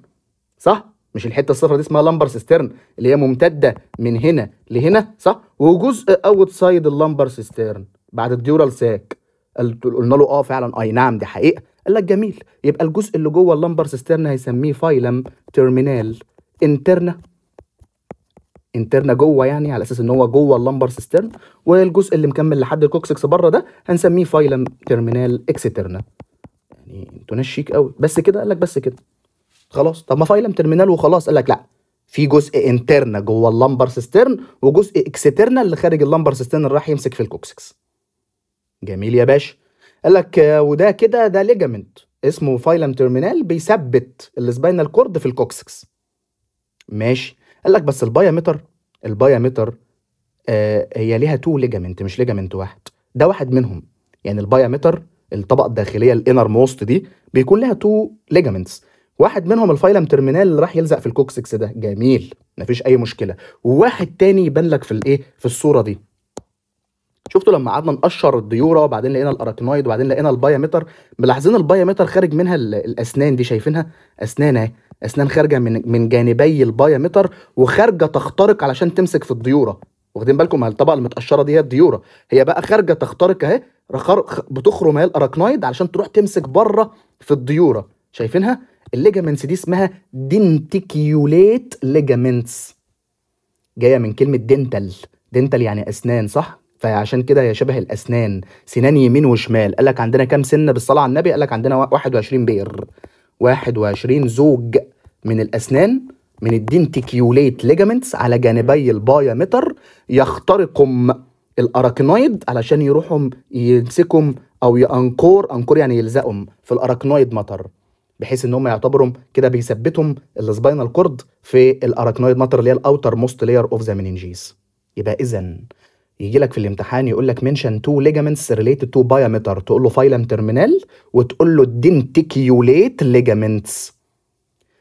صح مش الحته الصفرا دي اسمها لمبر سيسترن اللي هي ممتده من هنا لهنا صح وجزء اوت سايد اللمبر سيسترن بعد الديورال ساك قلنا له اه فعلا اي آه، نعم دي حقيقه قال لك جميل يبقى الجزء اللي جوه اللمبر سيسترن هيسميه فايلم تيرمينال انترنا انترنا جوه يعني على اساس ان هو جوه اللمبر سيسترن والجزء اللي مكمل لحد الكوكسكس بره ده هنسميه فايلم تيرمينال اكسترنا يعني انتوا ناس شيك قوي بس كده قال لك بس كده خلاص طب ما فايلم تيرمينال وخلاص قال لك لا في جزء انترنا جوه اللمبر سيسترن وجزء اكسترنا اللي خارج اللمبر سيسترن اللي راح يمسك في الكوكسكس جميل يا باشا قال لك آه، وده كده ده ليجامنت اسمه فايلم تيرمينال بيثبت السباينال كورد في الكوكسكس ماشي قال لك بس البايامتر البايامتر آه هي ليها تو ليجامنت مش ليجامنت واحد ده واحد منهم يعني البايامتر الطبقه الداخليه الانر موست دي بيكون لها تو ليجامنتس واحد منهم الفايلم تيرمينال اللي راح يلزق في الكوكسكس ده جميل مفيش اي مشكله وواحد تاني يبان لك في الايه في الصوره دي شفتوا لما قعدنا نقشر الديوره وبعدين لقينا الاراتينويد وبعدين لقينا البايامتر ملاحظين البايامتر خارج منها الاسنان دي شايفينها اسنان اهي اسنان خارجه من من جانبي البايامتر وخارجه تخترق علشان تمسك في الديوره واخدين بالكم الطبقه المتقشره دي هي الديوره هي بقى خارجه تخترق اهي بتخرم اهي الاراكنويد علشان تروح تمسك بره في الديوره شايفينها الليجامنتس دي اسمها دينتيكيوليت ليجامنتس جايه من كلمه دنتال دنتال يعني اسنان صح فعشان كده هي شبه الاسنان سنان يمين وشمال قال لك عندنا كام سنه بالصلاه على النبي قال لك عندنا 21 بئر 21 زوج من الاسنان من الدينتيكيوليت ليجامنتس على جانبي البايا متر يخترقهم الاراكنويد علشان يروحهم يمسكهم او يانكور انكور يعني يلزقهم في الاراكنويد مطر بحيث ان هم يعتبروا كده بيثبتهم السباينال كورد في الاراكنويد مطر اللي هي الاوتر موست لاير اوف ذا مننجيز يبقى اذا يجي لك في الامتحان يقول لك منشن تو ليجامنتس ريليتد تو بايامتر تقول له فايلم ترمينال وتقول له دينتيكيوليت ليجامنتس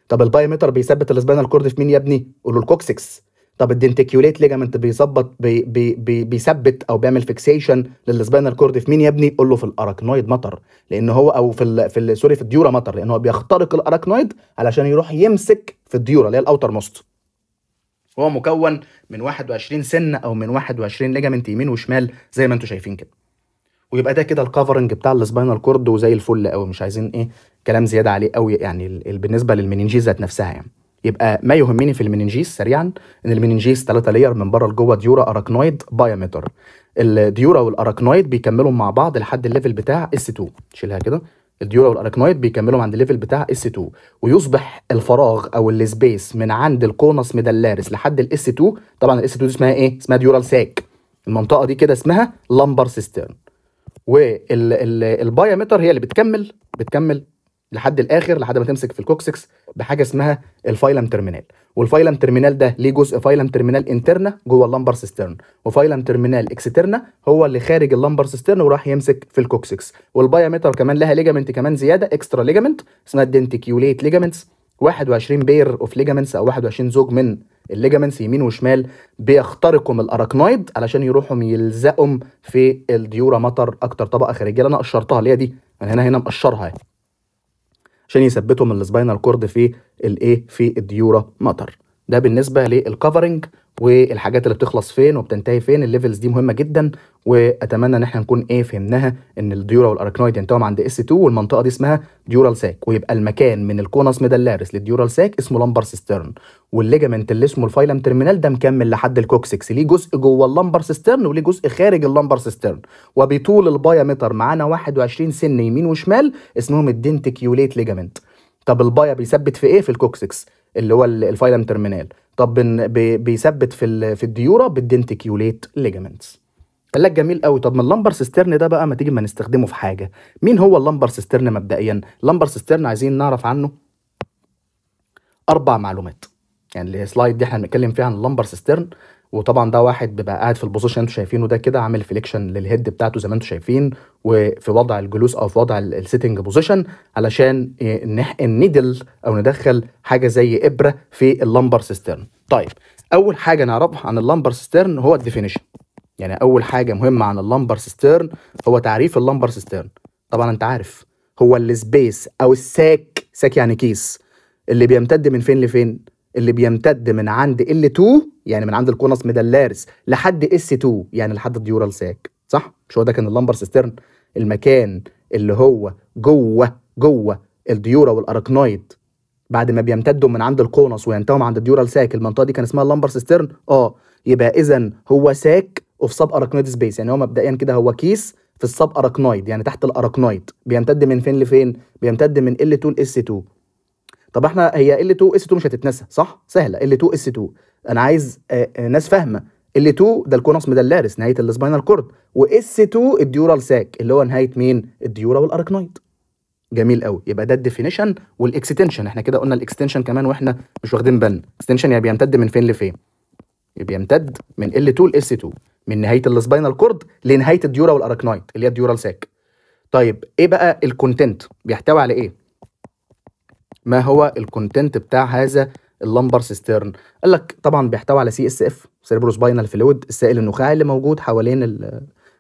طب البايامتر بيثبت الاسبانال كورد في مين يا ابني؟ قول له الكوكسكس طب الدنتيكيوليت ليجامنت بيظبط بي بي بي بيثبت او بيعمل فيكسيشن للسبانال كورد في مين يا ابني؟ قول له في الاراكنويد مطر لان هو او في الـ في الـ سوري في الديورا مطر لان هو بيخترق الاراكنويد علشان يروح يمسك في الديورا اللي هي الاوتر موست وهو مكون من 21 سنه او من 21 ليجامنت يمين وشمال زي ما انتم شايفين كده ويبقى ده كده الكفرنج بتاع السباينال كورد وزي الفل قوي مش عايزين ايه كلام زياده عليه قوي يعني بالنسبه للمننجيز ذات نفسها يعني يبقى ما يهمني في المننجيز سريعا ان المننجيز ثلاثه لير من بره لجوه ديورا اراكنويد بايامتر الديورا والاراكنويد بيكملوا مع بعض لحد الليفل بتاع اس 2 شيلها كده الديورا والاراكنويد بيكملوا عند الليفل بتاع اس 2 ويصبح الفراغ او السبيس من عند الكونس ميدلاريس لحد الاس 2 طبعا الاس 2 دي اسمها ايه؟ اسمها ديورال ساك المنطقه دي كده اسمها لامبر سيسترن والبايمتر هي اللي بتكمل بتكمل لحد الاخر لحد ما تمسك في الكوكسكس بحاجه اسمها الفايلم ترمينال والفايلم ترمينال ده ليه جزء فايلم ترمينال انترنا جوه اللمبر سيسترن وفايلم ترمينال اكسترنا هو اللي خارج اللمبر سيسترن وراح يمسك في الكوكسكس والبايامتر كمان لها ليجامنت كمان زياده اكسترا ليجامنت اسمها الدنتيكيوليت ليجامنتس 21 بير اوف ليجامنتس او 21 زوج من الليجامنتس يمين وشمال من الاراكنويد علشان يروحوا يلزقهم في الديورا مطر اكتر طبقه خارجيه اللي انا قشرتها اللي هي دي انا يعني هنا هنا مقشرها يعني عشان يثبتهم السباينال كورد في الايه في الديورا مطر ده بالنسبه للكفرنج والحاجات اللي بتخلص فين وبتنتهي فين الليفلز دي مهمه جدا واتمنى ان احنا نكون ايه فهمناها ان الديورا والاركنويد ينتهوا عند اس 2 والمنطقه دي اسمها ديورال ساك ويبقى المكان من الكونس ميدالارس للديورال ساك اسمه لمبر سيسترن والليجامنت اللي اسمه الفايلم ترمينال ده مكمل لحد الكوكسكس ليه جزء جوه اللمبر سيسترن وليه جزء خارج اللمبر سيسترن وبيطول البايامتر معانا 21 سن يمين وشمال اسمهم الدنتيكيوليت ليجامنت طب البايا بيثبت في ايه في الكوكسكس اللي هو الفايلم ترمينال طب بيثبت في في الديوره بالدنتيكيوليت ليجامنتس قال جميل قوي طب ما اللمبر سيسترن ده بقى ما تيجي ما نستخدمه في حاجه مين هو اللمبر سيسترن مبدئيا اللمبر سيسترن عايزين نعرف عنه اربع معلومات يعني السلايد دي احنا بنتكلم فيها عن اللمبر سيسترن وطبعا ده واحد بيبقى قاعد في البوزيشن انتوا شايفينه ده كده عامل فليكشن للهيد بتاعته زي ما انتوا شايفين وفي وضع الجلوس او في وضع السيتنج بوزيشن علشان نحقن النيدل او ندخل حاجه زي ابره في اللمبر سيسترن. طيب اول حاجه نعرفها عن اللمبر سيسترن هو الديفينيشن. يعني اول حاجه مهمه عن اللمبر سيسترن هو تعريف اللمبر سيسترن. طبعا انت عارف هو السبيس او الساك ساك يعني كيس اللي بيمتد من فين لفين؟ اللي بيمتد من عند L2 يعني من عند الكونس ميدلارس لحد S2 يعني لحد الديورال ساك صح؟ مش هو ده كان اللمبر سيسترن المكان اللي هو جوه جوه الديورا والاركنايد بعد ما بيمتدوا من عند القونص وينتهوا عند الديورال ساك المنطقه دي كان اسمها اللمبر سيسترن اه يبقى اذا هو ساك اوف سب اركنايد سبيس يعني هو مبدئيا كده هو كيس في السب اركنايد يعني تحت الاركنايد بيمتد من فين لفين بيمتد من L2 ل S2 طب احنا هي ال 2 اس 2 مش هتتنسى صح سهله ال 2 اس 2 انا عايز آه، آه، ناس فاهمه ال 2 ده الكونس ميدلاريس نهايه السباينال كورد واس 2 الديورال ساك اللي هو نهايه مين الديورا والاركنويد جميل قوي يبقى ده الديفينيشن والاكستنشن احنا كده قلنا الاكستنشن كمان واحنا مش واخدين بالنا اكستنشن يعني بيمتد من فين لفين بيمتد من ال 2 لاس 2 من نهايه السباينال كورد لنهايه الديورا والاركنويد اللي هي الديورال ساك طيب ايه بقى الكونتنت بيحتوي على ايه ما هو الكونتنت بتاع هذا اللمبر سيسترن قال لك طبعا بيحتوي على سي اس اف سيربرو سباينال فلويد السائل النخاعي اللي موجود حوالين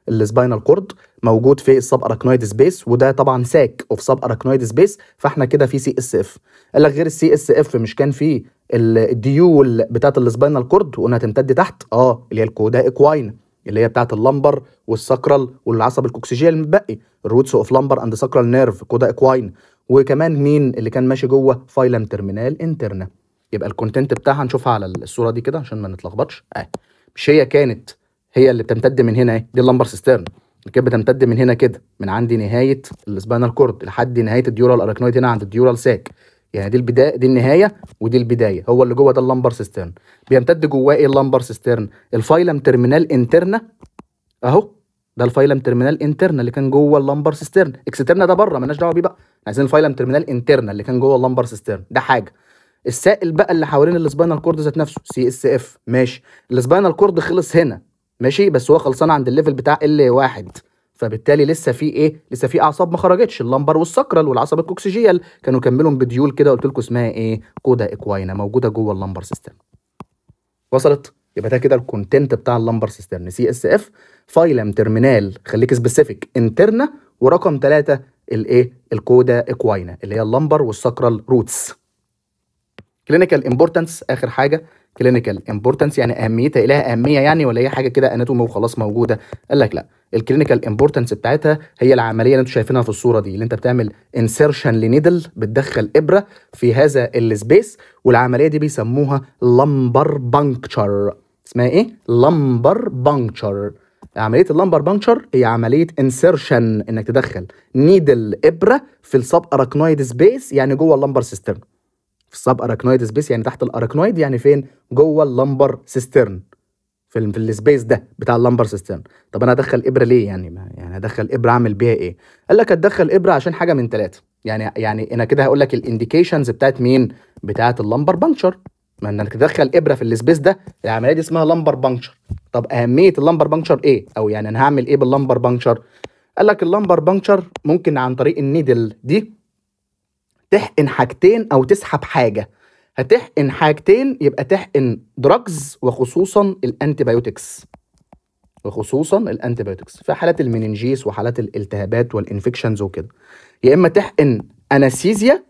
السباينال كورد موجود في السب اراكنويد سبيس وده طبعا ساك اوف سب اراكنويد سبيس فاحنا كده في سي اس اف قال لك غير السي اس اف مش كان في الديول بتاعت السباينال كورد وانها تمتد تحت اه اللي هي الكودا اكواين اللي هي بتاعه اللمبر والساكرال والعصب الكوكسيجيال المتبقي الروتس اوف لمبر اند ساكرال نيرف كودا اكواين وكمان مين اللي كان ماشي جوه فايلم ترمينال انترنا يبقى الكونتنت بتاعها نشوفها على الصوره دي كده عشان ما نتلخبطش اهي مش هي كانت هي اللي بتمتد من هنا اهي دي اللمبر سيسترن اللي كانت بتمتد من هنا كده من عند نهايه السباينال كورد لحد نهايه الديورال اراكنويد هنا عند الديورال ساك يعني دي البدايه دي النهايه ودي البدايه هو اللي جوه ده اللمبر سيسترن بيمتد جواه ايه اللمبر سيسترن الفايلم ترمينال انترنا اهو ده الفايلم ترمينال انترنال اللي كان جوه اللمبر سيسترن اكسترنال ده بره مالناش دعوه بيه بقى عايزين الفايلم ترمينال انترنال اللي كان جوه اللمبر سيسترن ده حاجه السائل بقى اللي حوالين السباينال كورد ذات نفسه سي اس اف ماشي السباينال كورد خلص هنا ماشي بس هو خلصان عند الليفل بتاع ال 1 فبالتالي لسه في ايه لسه في اعصاب ما خرجتش اللمبر والسكرال والعصب الكوكسيجيال كانوا كملهم بديول كده قلت لكم اسمها ايه كودا اكواينا موجوده جوه اللمبر سيستم وصلت يبقى ده كده الكونتنت بتاع اللمبر سيسترن سي يعني اس اف فايلم ترمينال خليك سبيسيفيك انترنا ورقم ثلاثة الايه الكودا اكواينا اللي هي اللمبر والساكرال روتس كلينيكال امبورتنس اخر حاجه كلينيكال امبورتنس يعني اهميتها لها اهميه يعني ولا هي حاجه كده اناتومي وخلاص موجوده قال لك لا الكلينيكال امبورتنس بتاعتها هي العمليه اللي انتم شايفينها في الصوره دي اللي انت بتعمل انسيرشن لنيدل بتدخل ابره في هذا السبيس والعمليه دي بيسموها لمبر بانكتشر اسمها ايه لمبر بانكشر عمليه اللمبر بانكشر هي عمليه انسرشن انك تدخل نيدل ابره في السب اراكنويد سبيس يعني جوه اللمبر سيسترن في السب اراكنويد سبيس يعني تحت الاراكنويد يعني فين جوه اللمبر سيسترن في في السبيس ده بتاع اللمبر سيسترن طب انا هدخل ابره ليه يعني يعني هدخل ابره اعمل بيها ايه قال لك هتدخل ابره عشان حاجه من ثلاثه يعني يعني انا كده هقول لك الانديكيشنز بتاعت مين بتاعت اللمبر بانكشر ما انك تدخل ابره في السبيس ده العمليه دي اسمها لمبر بانكشر طب اهميه اللمبر بانكشر ايه او يعني انا هعمل ايه باللمبر بانكشر قال لك اللمبر بانكشر ممكن عن طريق النيدل دي تحقن حاجتين او تسحب حاجه هتحقن حاجتين يبقى تحقن دراجز وخصوصا الانتيبيوتكس وخصوصا الانتيبيوتكس في حالات المننجيس وحالات الالتهابات والانفكشنز وكده يا اما تحقن اناسيزيا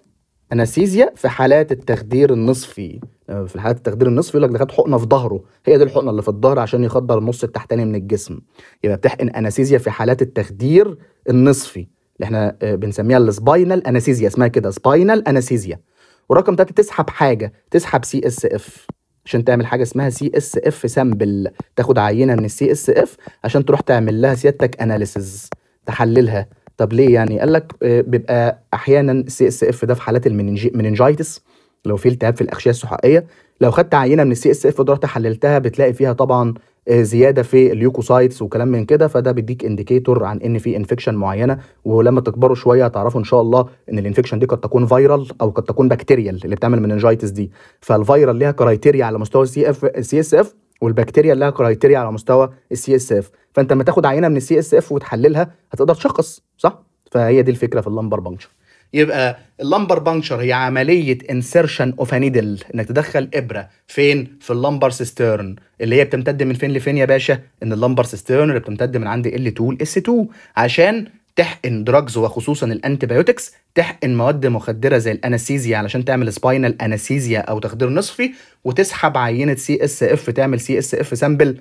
اناسيزيا في حالات التخدير النصفي آه، في الحالات التخدير النصف يقول لك ده خد حقنه في ظهره هي دي الحقنه اللي في الظهر عشان يخدر النص التحتاني من الجسم يبقى بتحقن انستيزيا في حالات التخدير النصفي اللي احنا آه، بنسميها السباينال انستيزيا اسمها كده سباينال انستيزيا ورقم ثلاثه تسحب حاجه تسحب سي اس اف عشان تعمل حاجه اسمها سي اس اف سامبل تاخد عينه من السي اس اف عشان تروح تعمل لها سيادتك اناليسز تحللها طب ليه يعني قال لك آه، بيبقى احيانا السي اس اف ده في حالات المننجايتس لو في التهاب في الاغشيه السحائيه لو خدت عينه من السي اس اف ودرت حللتها بتلاقي فيها طبعا آه، زياده في اليوكوسايتس وكلام من كده فده بيديك انديكيتور عن ان في انفكشن معينه ولما تكبروا شويه هتعرفوا ان شاء الله ان الانفكشن دي قد تكون فيرال او قد تكون بكتيريال اللي بتعمل انجايتس دي فالفيرال ليها كرايتيريا على مستوى السي اف السي اس اف والبكتيريا لها كرايتيريا على مستوى السي اس اف فانت لما تاخد عينه من السي اس اف وتحللها هتقدر تشخص صح فهي دي الفكره في اللمبر بانكشر يبقى اللمبر بانكشر هي عمليه انسرشن اوف نيدل انك تدخل ابره فين في اللمبر سيسترن اللي هي بتمتد من فين لفين يا باشا ان اللمبر سيسترن اللي بتمتد من عند ال 2 ل اس 2 عشان تحقن دراجز وخصوصا الانتيبيوتكس تحقن مواد مخدره زي الانستيزيا علشان تعمل سباينال انستيزيا او تخدير نصفي وتسحب عينه سي اس اف تعمل سي اس اف سامبل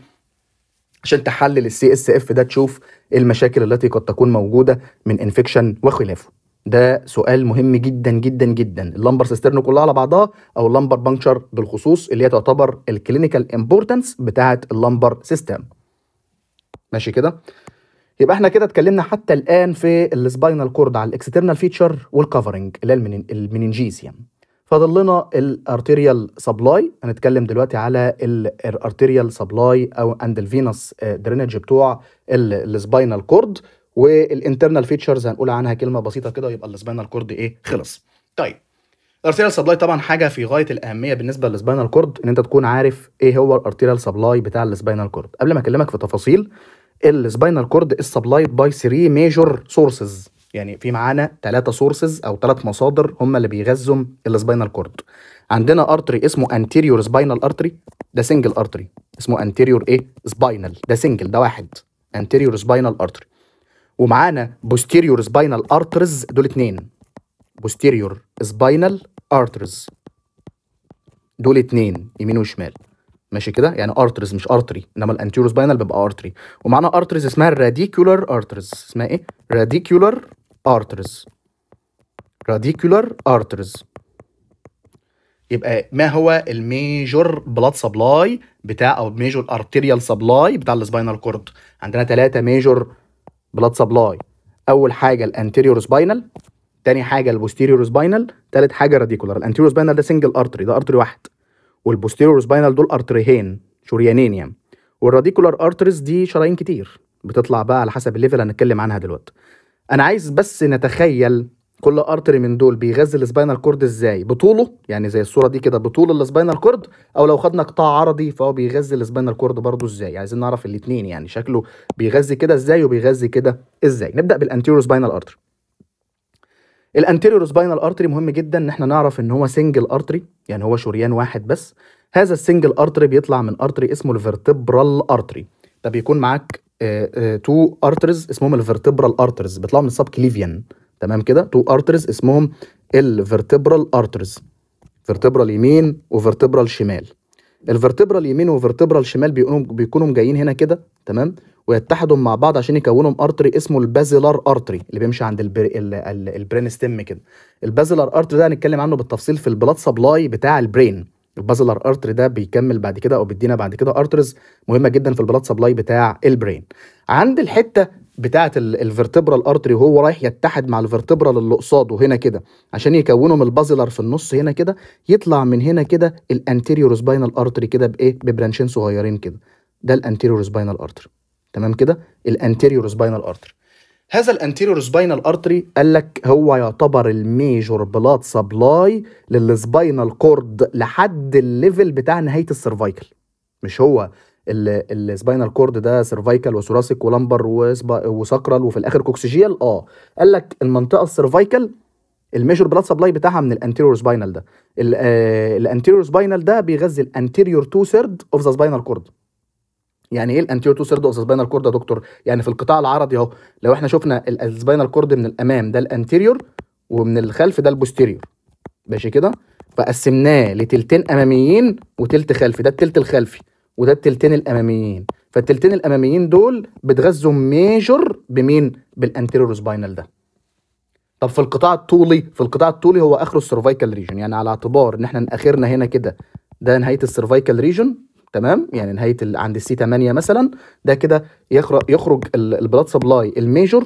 عشان تحلل السي اس اف ده تشوف إيه المشاكل التي قد تكون موجوده من انفكشن وخلافه ده سؤال مهم جدا جدا جدا اللمبر سيسترن كلها على بعضها او اللمبر بانكشر بالخصوص اللي هي تعتبر الكلينيكال امبورتنس بتاعه اللمبر سيستم ماشي كده يبقى احنا كده اتكلمنا حتى الان في السباينال كورد على الاكسترنال فيتشر والكفرنج اللي هي المننجيزيا فاضل لنا الارتيريال سبلاي هنتكلم دلوقتي على الارتيريال سبلاي او اند الفينس درينج بتوع السباينال كورد والانترنال فيتشرز هنقول عنها كلمه بسيطه كده ويبقى السباينال كورد ايه خلص طيب الارتيريال سبلاي طبعا حاجه في غايه الاهميه بالنسبه للسباينال كورد ان انت تكون عارف ايه هو الارتيريال سبلاي بتاع السباينال كورد قبل ما اكلمك في تفاصيل السباينال كورد از السبلايد باي 3 ميجور سورسز يعني في معانا ثلاثة سورسز او ثلاث مصادر هم اللي بيغذوا السباينال كورد عندنا ارتري اسمه انتيريور سباينال ارتري ده سنجل ارتري اسمه انتيريور ايه سباينال ده سنجل ده واحد انتيريور سباينال ارتري ومعانا بوستيريور سباينال ارترز دول اتنين بوستيريور سباينال ارترز دول اتنين يمين وشمال ماشي كده يعني ارترز مش ارتري انما الانتيرو سباينال بيبقى ارتري ومعانا ارترز اسمها الراديكولار ارترز اسمها ايه راديكولار ارترز راديكولار ارترز يبقى ما هو الميجور بلاد سبلاي بتاع او ميجور ارتيريال سبلاي بتاع السباينال كورد عندنا ثلاثة ميجور بلاد سبلاي اول حاجه الانتيريور سباينال تاني حاجه البوستيريور سباينال تالت حاجه راديكولار الانتيريور سباينال ده سنجل ارتري ده ارتري واحد والبوستيريور سباينال دول ارتريهين شريانين يعني والراديكولار ارتريز دي شرايين كتير بتطلع بقى على حسب الليفل هنتكلم عنها دلوقتي انا عايز بس نتخيل كل ارتري من دول بيغذي السباينال كورد ازاي بطوله يعني زي الصوره دي كده بطول السباينال كورد او لو خدنا قطاع عرضي فهو بيغذي السباينال كورد برضو ازاي يعني عايزين نعرف الاثنين يعني شكله بيغذي كده ازاي وبيغذي كده ازاي نبدا بالانتيريور سباينال ارتري الانتيريور سباينال ارتري مهم جدا ان احنا نعرف ان هو سنجل ارتري يعني هو شريان واحد بس هذا السنجل ارتري بيطلع من ارتري اسمه الفرتبرال ارتري ده بيكون معاك تو آه، ارترز آه، اسمهم الفرتبرال ارترز بيطلعوا من السب كليفيان تمام كده تو ارترز اسمهم الفرتبرال ارترز فيرتيبرال يمين وفيرتبرال شمال الفيرتبرال يمين وفيرتبرال شمال بيكونوا بيكونوا جايين هنا كده تمام ويتحدوا مع بعض عشان يكونوا ارتري اسمه البازيلار ارتري اللي بيمشي عند البر... ال... ال... البرين ستيم كده البازيلار ارتري ده هنتكلم عنه بالتفصيل في البلاد سبلاي بتاع البرين البازلر ارتري ده بيكمل بعد كده او بيدينا بعد كده ارترز مهمه جدا في البلاد سبلاي بتاع البرين عند الحته بتاعت الفرتبرال ارتري وهو رايح يتحد مع الفرتبرا اللي قصاده هنا كده عشان يكونوا من البازلر في النص هنا كده يطلع من هنا كده الانتيريور سباينال ارتري كده بايه ببرانشين صغيرين كده ده الانتيريور سباينال ارتري تمام كده الانتيريور سباينال ارتري هذا الانتيريور سباينال ارتري قال لك هو يعتبر الميجور بلاد سبلاي للسباينال كورد لحد الليفل بتاع نهايه السيرفايكل مش هو السباينال كورد ده سيرفايكال وثوراسيك ولمبر وسكرال وفي الاخر كوكسيجيال اه قال لك المنطقه السيرفايكال الميجور بلاد سبلاي بتاعها من الانتيريور سباينال ده الانتيريور سباينال آه، ده بيغذي الانتيريور تو ثيرد اوف ذا سباينال كورد يعني ايه الانتيريور تو ثيرد اوف ذا سباينال كورد يا دكتور يعني في القطاع العرضي اهو لو احنا شفنا السباينال كورد من الامام ده الانتيريور ومن الخلف ده البوستيريور ماشي كده فقسمناه لتلتين اماميين وتلت خلفي ده التلت الخلفي وده التلتين الاماميين فالتلتين الاماميين دول بتغذوا ميجر بمين بالانتيريور سباينال ده طب في القطاع الطولي في القطاع الطولي هو اخره السيرفايكال ريجن يعني على اعتبار ان احنا اخرنا هنا كده ده نهايه السيرفايكال ريجن تمام يعني نهايه ال... عند السي 8 مثلا ده كده يخرج يخرج البلاد سبلاي الميجر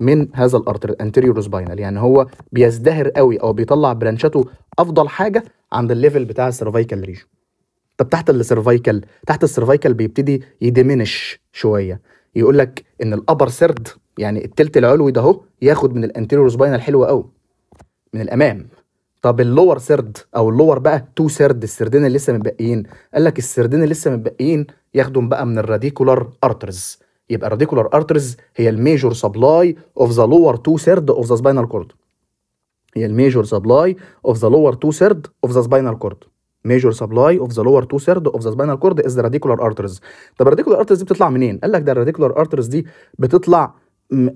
من هذا الارتر الانتيريور سباينال يعني هو بيزدهر قوي او بيطلع برانشاته افضل حاجه عند الليفل بتاع السيرفايكال ريجن طب تحت السيرفايكال تحت السيرفايكال بيبتدي يدمنش شويه يقول لك ان الابر سيرد يعني التلت العلوي ده اهو ياخد من الانتيريور سباين حلو قوي من الامام طب اللور سيرد او اللور بقى تو سيرد السردين اللي لسه متبقيين قال لك السردين اللي لسه متبقيين ياخدهم بقى من الراديكولار ارترز يبقى الراديكولار ارترز هي الميجور سبلاي اوف ذا لور تو سيرد اوف ذا سباينال كورد هي الميجور سبلاي اوف ذا لور تو سيرد اوف ذا سباينال كورد major supply of the lower two third of the spinal cord is the radicular arteries طب الراديكولار arteries دي بتطلع منين قال لك ده الراديكولار arteries دي بتطلع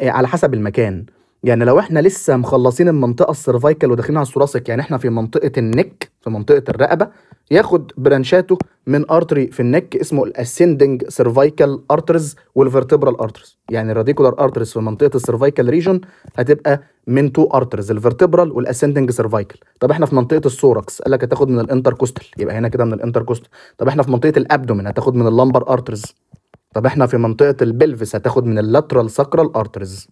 على حسب المكان يعني لو احنا لسه مخلصين المنطقه السيرفايكال وداخلين على الثراسك يعني احنا في منطقه النك في منطقه الرقبه ياخد برانشاته من ارتري في النك اسمه الاسندنج سيرفايكال ارترز والفرتبرال ارترز يعني الراديكولار ارترز في منطقه السيرفايكال ريجون هتبقى من تو ارترز الفيرتبرال والاسندنج سيرفايكال طب احنا في منطقه الثوركس قال لك هتاخد من الانتركوستال يبقى هنا كده من الانتركوستال طب احنا في منطقه الابدومين هتاخد من اللمبر ارترز طب احنا في منطقه البلفس هتاخد من اللاترال ساكرال ارترز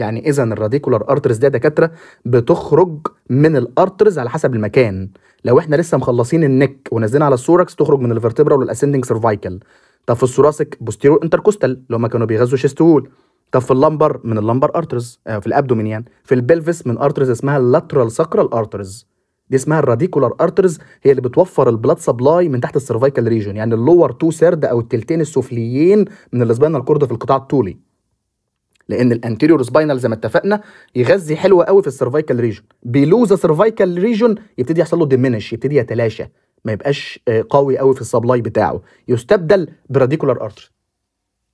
يعني اذا الراديكولار ارترز دي دكاتره بتخرج من الارترز على حسب المكان لو احنا لسه مخلصين النك ونازلين على السوركس تخرج من الفرتبرا والاسندنج سيرفايكال طب في الثوراسيك بوستيرو انتركوستال اللي هم كانوا بيغذوا شيستول طب في اللمبر من اللمبر ارترز آه في الابدومين يعني في البلفس من ارترز اسمها اللاترال ساكرال ارترز دي اسمها الراديكولار ارترز هي اللي بتوفر البلاد سبلاي من تحت السيرفايكال ريجون يعني اللور تو سيرد او التلتين السفليين من الاسبانال كورد في القطاع الطولي لان الانتيريور سباينال زي ما اتفقنا يغذي حلو قوي في السيرفايكال ريجون بيلوز السيرفايكال ريجون يبتدي يحصل له ديمينش يبتدي يتلاشى ما يبقاش آه، قوي قوي في السبلاي بتاعه يستبدل براديكولار ارتر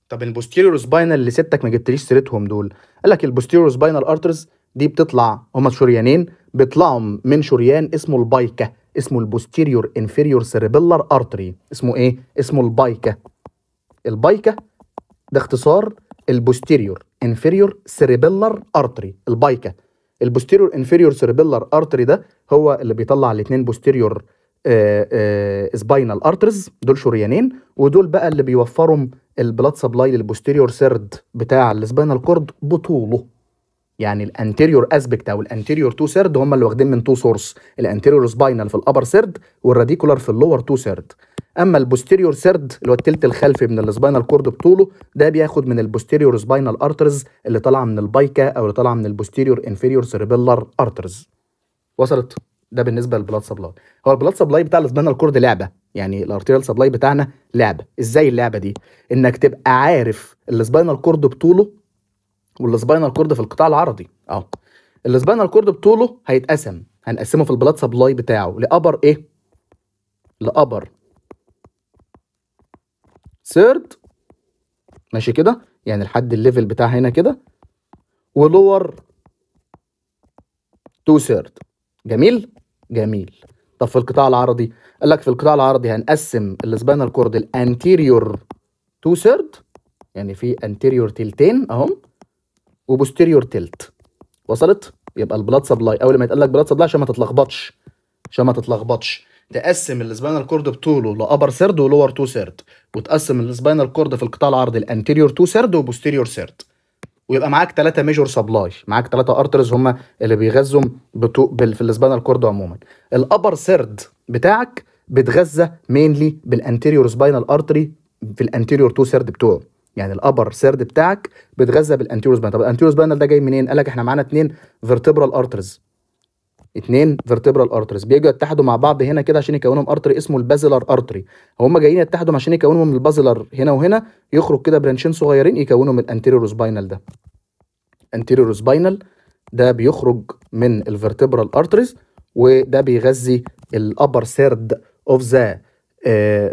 طب البوستيريور سباينال اللي ستك ما جبتليش سيرتهم دول قال لك البوستيريور سباينال ارترز دي بتطلع هما شريانين بيطلعوا من شريان اسمه البايكا اسمه البوستيريور انفيريور سيربيلار ارتري اسمه ايه اسمه البايكا البايكا ده اختصار البوستيريور انفيريور سيريبيلر ارتري البايكا البوستيريور انفيريور سيريبيلر ارتري ده هو اللي بيطلع الاثنين بوستيريور سباينال آه، ارترز آه، دول شريانين ودول بقى اللي بيوفروا البلاد سبلاي للبوستيريور سيرد بتاع السباينال كورد بطوله يعني الانتيريور اسبكت او الانتيريور تو سيرد هم اللي واخدين من تو سورس الانتيريور سباينال في الابر سيرد والراديكولار في اللور تو سيرد اما البوستيريور سيرد اللي هو التلت الخلفي من السباينال كورد بطوله ده بياخد من البوستيريور سباينال ارترز اللي طالعه من البايكا او اللي طالعه من البوستيريور انفيريور سيربيلار ارترز وصلت ده بالنسبه للبلاد سبلاي هو البلاد سبلاي بتاع السباينال كورد لعبه يعني الارتيريال سبلاي بتاعنا لعبه ازاي اللعبه دي انك تبقى عارف السباينال كورد بطوله والسباينال كورد في القطاع العرضي اهو السباينال كورد بطوله هيتقسم هنقسمه في البلاد سبلاي بتاعه لابر ايه لابر ثيرد ماشي كده يعني لحد الليفل بتاع هنا كده ولور تو ثيرد جميل جميل طب في القطاع العرضي قال لك في القطاع العرضي هنقسم السباينال كورد الانتيريور تو ثيرد يعني في انتيريور تلتين اهم وبوستيريور تلت وصلت يبقى البلاد سبلاي اول ما يتقال لك بلاد سبلاي عشان ما تتلخبطش عشان ما تتلخبطش تقسم السباينال كورد بطوله لابر سيرد ولور تو سيرد وتقسم السباينال كورد في القطاع العرضي الانتيريور تو سيرد وبوستيريور سيرد ويبقى معاك ثلاثه ميجور سبلاي معاك ثلاثه ارترز هم اللي بيغذوا بتو... بال... في السباينال كورد عموما الابر سيرد بتاعك بتغذى مينلي بالانتيريور سباينال ارتري في الانتيريور تو سيرد بتوعه يعني الابر سيرد بتاعك بتغذى بالانتيريور سباينال طب الانتيريور سباينال ده جاي منين قال لك احنا معانا اثنين فيرتبرال ارترز اتنين فيرتبرال ارتريز بيجوا يتحدوا مع بعض هنا كده عشان يكونهم ارتري اسمه البازلر ارتري هم جايين يتحدوا عشان يكونوا من البازلر هنا وهنا يخرج كده برانشين صغيرين يكونوا من الانتيريور سباينال ده انتيريور سباينال ده بيخرج من الفيرتبرال ارتريز وده بيغذي الابر سيرد اوف ذا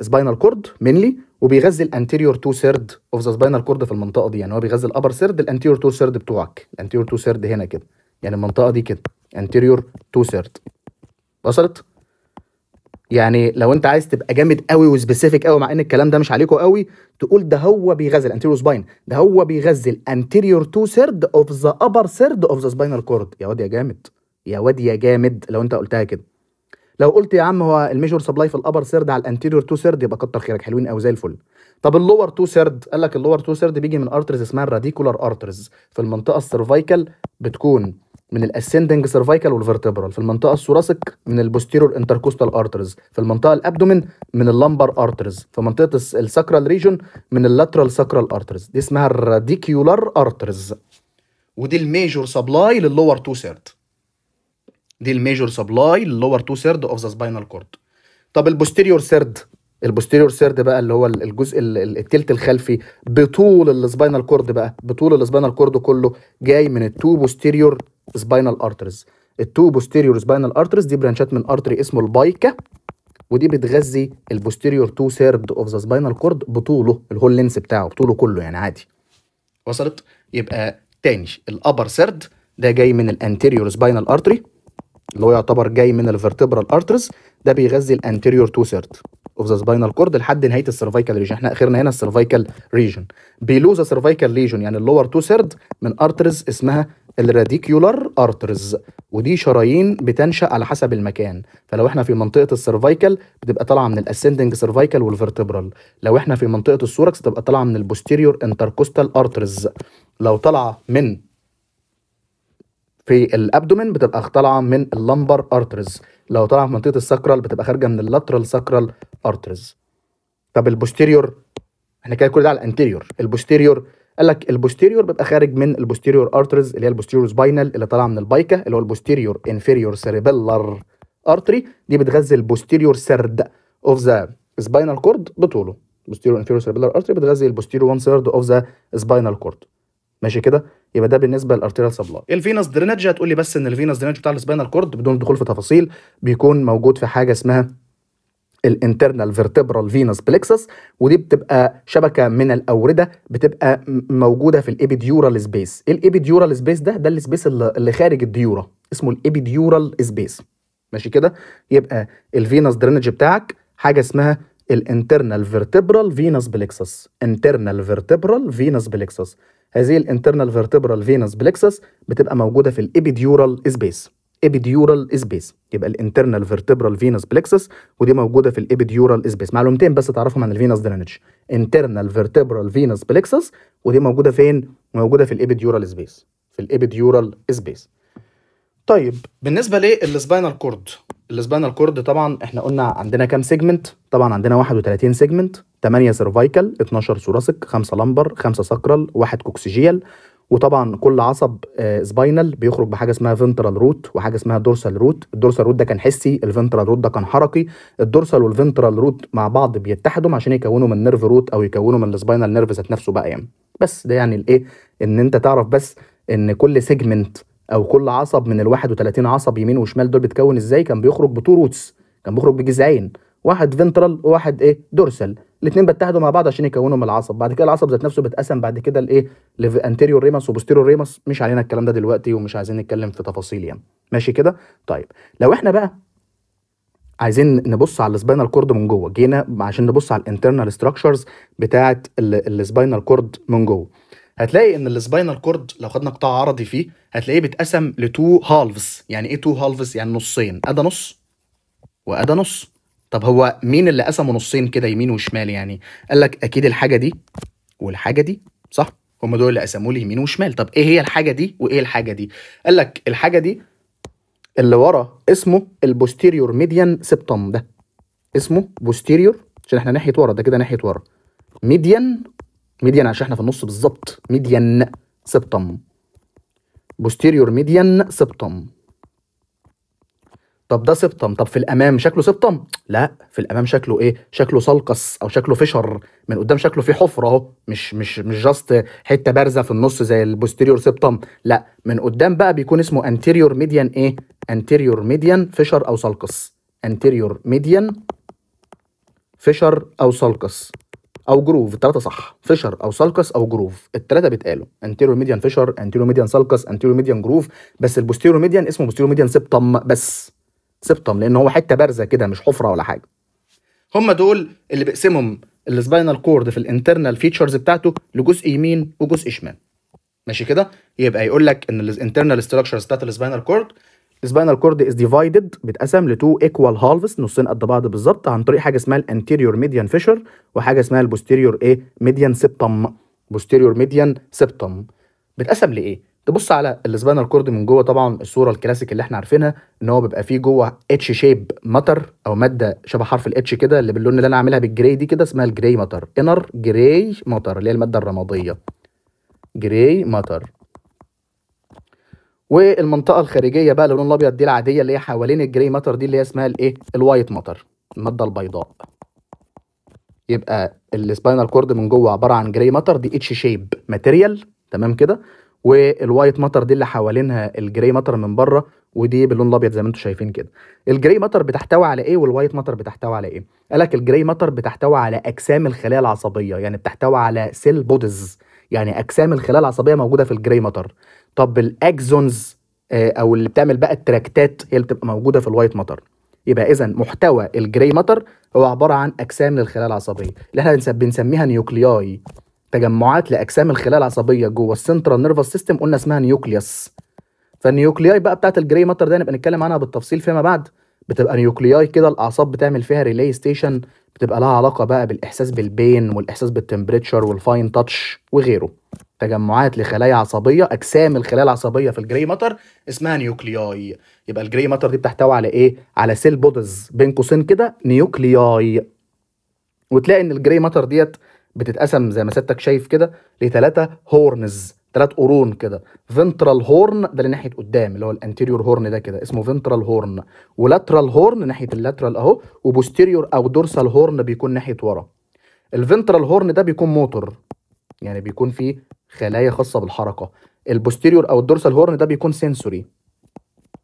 سباينال كورد مينلي وبيغذي الانتيريور تو سيرد اوف ذا سباينال كورد في المنطقه دي يعني هو بيغذي الابر سيرد الانتيريور تو سيرد بتوعك الانتيريور تو سيرد هنا كده يعني المنطقه دي كده anterior تو ثيرد وصلت يعني لو انت عايز تبقى جامد قوي وسبيسيفيك قوي مع ان الكلام ده مش عليكم قوي تقول ده هو بيغذي الانتيريور سباين ده هو بيغذي الانتيريور تو ثيرد اوف ذا ابر ثيرد اوف ذا سباينال كورد يا واد يا جامد يا واد يا جامد لو انت قلتها كده لو قلت يا عم هو الميجور سبلاي في الابر سيرد على الانتيريور تو سيرد يبقى كتر خيرك حلوين قوي زي الفل طب اللور تو سيرد قال لك اللور تو سيرد بيجي من ارترز اسمها الراديكولار ارترز في المنطقه السيرفايكال بتكون من الاسندنج سيرفايكال والفرتبرال في المنطقه الثوراسيك من البوستيرور انتركوستال ارترز في المنطقه الابدومين من اللامبر ارترز في منطقه الساكرال ريجون من اللاترال ساكرال ارترز دي اسمها الراديكيولار ارترز ودي الميجور سبلاي لللور تو سيرد دي الميجور سبلاي للور تو سيرد اوف ذا سباينال كورد طب البوستيريور سيرد البوستيريور سيرد بقى اللي هو الجزء التلت الخلفي بطول السباينال كورد بقى بطول السباينال كورد كله جاي من التو بوستيريور سباينال ارترز التو بوستيريور سباينال ارترز دي برانشات من ارتري اسمه البايكا ودي بتغذي البوستيريور تو سيرد اوف ذا سباينال كورد بطوله الهول لينس بتاعه بطوله كله يعني عادي وصلت يبقى تاني الابر سيرد ده جاي من الانتيريور سباينال ارتري اللي هو يعتبر جاي من الفيرتبرال ارترز ده بيغذي الانتيريور تو سيرد اوف ذا سباينال كورد لحد نهايه السيرفايكال ريجن احنا اخرنا هنا السيرفايكال ريجن بيلو ذا سيرفايكال ليجن يعني اللور تو سيرد من ارترز اسمها الراديكيولار ارترز ودي شرايين بتنشا على حسب المكان فلو احنا في منطقه السيرفايكال بتبقى طالعه من الاسندنج سيرفايكال والفرتبرال لو احنا في منطقه السوركس تبقى طالعه من البوستيريور انتركوستال ارترز لو طالعه من في الابدومين بتبقى طالعه من اللمبر ارترز لو طالعه في منطقه الساكرال بتبقى خارجه من اللاترال ساكرال ارترز طب البوستيريور احنا كده كل ده على الانتيريور البوستيريور قال لك البوستيريور بيبقى خارج من البوستيريور ارترز اللي هي البوستيريور سباينال اللي طالعه من البايكا اللي هو البوستيريور انفيريور سيريبيلر ارتري دي بتغذي البوستيريور سرد اوف ذا سباينال كورد بطوله البوستيريور انفيريور سيريبيلر ارتري بتغذي البوستيريور وان سيرد اوف ذا سباينال كورد ماشي كده يبقى ده بالنسبه للارتيريال سبلاي الفينس درينج هتقول لي بس ان الفينس درينج بتاع السباينال كورد بدون دخول في تفاصيل بيكون موجود في حاجه اسمها الانترنال فيرتبرال فينوس بليكسس ودي بتبقى شبكه من الاورده بتبقى موجوده في الابيديورال سبيس إيه الابيديورال سبيس ده ده السبيس اللي خارج الديوره اسمه الابيديورال سبيس ماشي كده يبقى الفينوس درينج بتاعك حاجه اسمها الانترنال فيرتبرال فينوس بليكسس انترنال فيرتبرال فينوس بليكسس هذه الانترنال فيرتبرال فينوس بليكسس بتبقى موجوده في الابيديورال سبيس ابيديورال سبيس يبقى الانترنال فيرتبرال فينس بلكسس ودي موجوده في الابيديورال سبيس معلومتين بس تعرفهم عن الفينس درينج انترنال فيرتبرال فينس بلكسس ودي موجوده فين موجوده في الابيديورال سبيس في الابيديورال سبيس طيب بالنسبه للسباينال كورد السباينال كورد طبعا احنا قلنا عندنا كام سيجمنت طبعا عندنا 31 سيجمنت 8 سيرفايكال 12 ثوراسك 5 لمبر 5 ساكرال 1 كوكسيجيال وطبعا كل عصب سباينال آه، بيخرج بحاجه اسمها فنترال روت وحاجه اسمها دورسال روت الدورسال روت ده كان حسي الفنترال روت ده كان حركي الدورسال والفنترال روت مع بعض بيتحدوا عشان يكونوا من نيرف روت او يكونوا من السباينال نيرف ذات نفسه بقى يعني بس ده يعني الايه ان انت تعرف بس ان كل سيجمنت او كل عصب من ال 31 عصب يمين وشمال دول بيتكون ازاي كان بيخرج بتو روتس كان بيخرج بجذعين واحد فنترال وواحد ايه دورسال الاثنين بيتحدوا مع بعض عشان يكونوا من العصب بعد كده العصب ذات نفسه بيتقسم بعد كده لايه لانتيريور ريمس وبوستيريور ريمس مش علينا الكلام ده دلوقتي ومش عايزين نتكلم في تفاصيل يعني ماشي كده طيب لو احنا بقى عايزين نبص على السباينال كورد من جوه جينا عشان نبص على الانترنال ستراكشرز بتاعه السباينال كورد من جوه هتلاقي ان السباينال كورد لو خدنا قطاع عرضي فيه هتلاقيه بيتقسم لتو هالفز يعني ايه تو هالفز يعني نصين ادى نص وادا نص طب هو مين اللي قسمه نصين كده يمين وشمال يعني قال لك اكيد الحاجه دي والحاجه دي صح هم دول اللي قسموا لي يمين وشمال طب ايه هي الحاجه دي وايه الحاجه دي قال لك الحاجه دي اللي ورا اسمه البوستيريور ميديان سبتم ده اسمه بوستيريور عشان احنا ناحيه ورا ده كده ناحيه ورا ميديان ميديان عشان احنا في النص بالظبط ميديان سبتم بوستيريور ميديان سبتم طب ده سبطم طب في الامام شكله سبطم لا في الامام شكله ايه شكله سلقس او شكله فشر من قدام شكله في حفره اهو مش مش مش جاست حته بارزه في النص زي البوستيريور سبطم لا من قدام بقى بيكون اسمه انتيريور ميديان ايه انتيريور ميديان فشر او سلقس انتيريور ميديان فشر او سلقس او جروف الثلاثه صح فيشر او سالكس او جروف الثلاثه بيتقالوا انتيريور ميديان فيشر انتيريور ميديان سالكس انتيريور ميديان جروف بس البوستيريور ميديان اسمه بوستيريور ميديان سبتم بس سبتم لان هو حته بارزه كده مش حفره ولا حاجه هم دول اللي بيقسمهم السباينال كورد في الانترنال فيتشرز بتاعته لجزء يمين وجزء شمال ماشي كده يبقى يقول لك ان الانترنال ستراكشرز بتاعت السباينال كورد السباينال كورد از ديفايدد بيتقسم لتو ايكوال هالفز نصين قد بعض بالظبط عن طريق حاجه اسمها الانتيريور ميديان فيشر وحاجه اسمها البوستيريور ايه ميديان سبتم بوستيريور ميديان سبتم بتقسم لايه تبص على السبانر كورد من جوه طبعا الصوره الكلاسيك اللي احنا عارفينها ان هو بيبقى فيه جوه اتش شيب ماتر او ماده شبه حرف الاتش كده اللي باللون اللي انا عاملها بالجراي دي كده اسمها الجراي ماتر انر جراي ماتر اللي هي الماده الرماديه جراي ماتر والمنطقه الخارجيه بقى اللي الابيض دي العاديه اللي هي حوالين الجراي ماتر دي اللي هي اسمها الايه الوايت ماتر الماده البيضاء يبقى السباينال كورد من جوه عباره عن جراي ماتر دي اتش شيب ماتيريال تمام كده والوايت ماتر دي اللي حوالينها الجراي ماتر من بره ودي باللون الابيض زي ما انتم شايفين كده الجراي ماتر بتحتوي على ايه والوايت ماتر بتحتوي على ايه قال لك الجراي ماتر بتحتوي على اجسام الخلايا العصبيه يعني بتحتوي على سيل بوديز يعني اجسام الخلايا العصبيه موجوده في الجراي ماتر طب الاكزونز آه، او اللي بتعمل بقى التراكتات هي اللي بتبقى موجوده في الوايت ماتر يبقى اذا محتوى الجراي ماتر هو عباره عن اجسام للخلايا العصبيه اللي احنا بنسميها نيوكلياي تجمعات لاجسام الخلايا العصبيه جوه السنترال نيرفس سيستم قلنا اسمها نيوكليوس فالنيوكلياي بقى بتاعت الجري ماتر ده نبقى نتكلم عنها بالتفصيل فيما بعد بتبقى نيوكلياي كده الاعصاب بتعمل فيها ريلاي ستيشن بتبقى لها علاقه بقى بالاحساس بالبين والاحساس بالتمبريتشر والفاين تاتش وغيره تجمعات لخلايا عصبيه اجسام الخلايا العصبيه في الجري ماتر اسمها نيوكلياي يبقى الجري ماتر دي بتحتوي على ايه على سيل بودز بين قوسين كده نيوكلياي وتلاقي ان الجري ماتر ديت بتتقسم زي ما سيادتك شايف كده لثلاثه هورنز ثلاث قرون كده فنترال هورن ده اللي ناحيه قدام اللي هو الانتيريور هورن ده كده اسمه فنترال هورن ولاترال هورن ناحيه اللاترال اهو وبوستيريور او دورسال هورن بيكون ناحيه ورا الفنترال هورن ده بيكون موتور يعني بيكون فيه خلايا خاصه بالحركه البوستيريور او الدورسال هورن ده بيكون سنسوري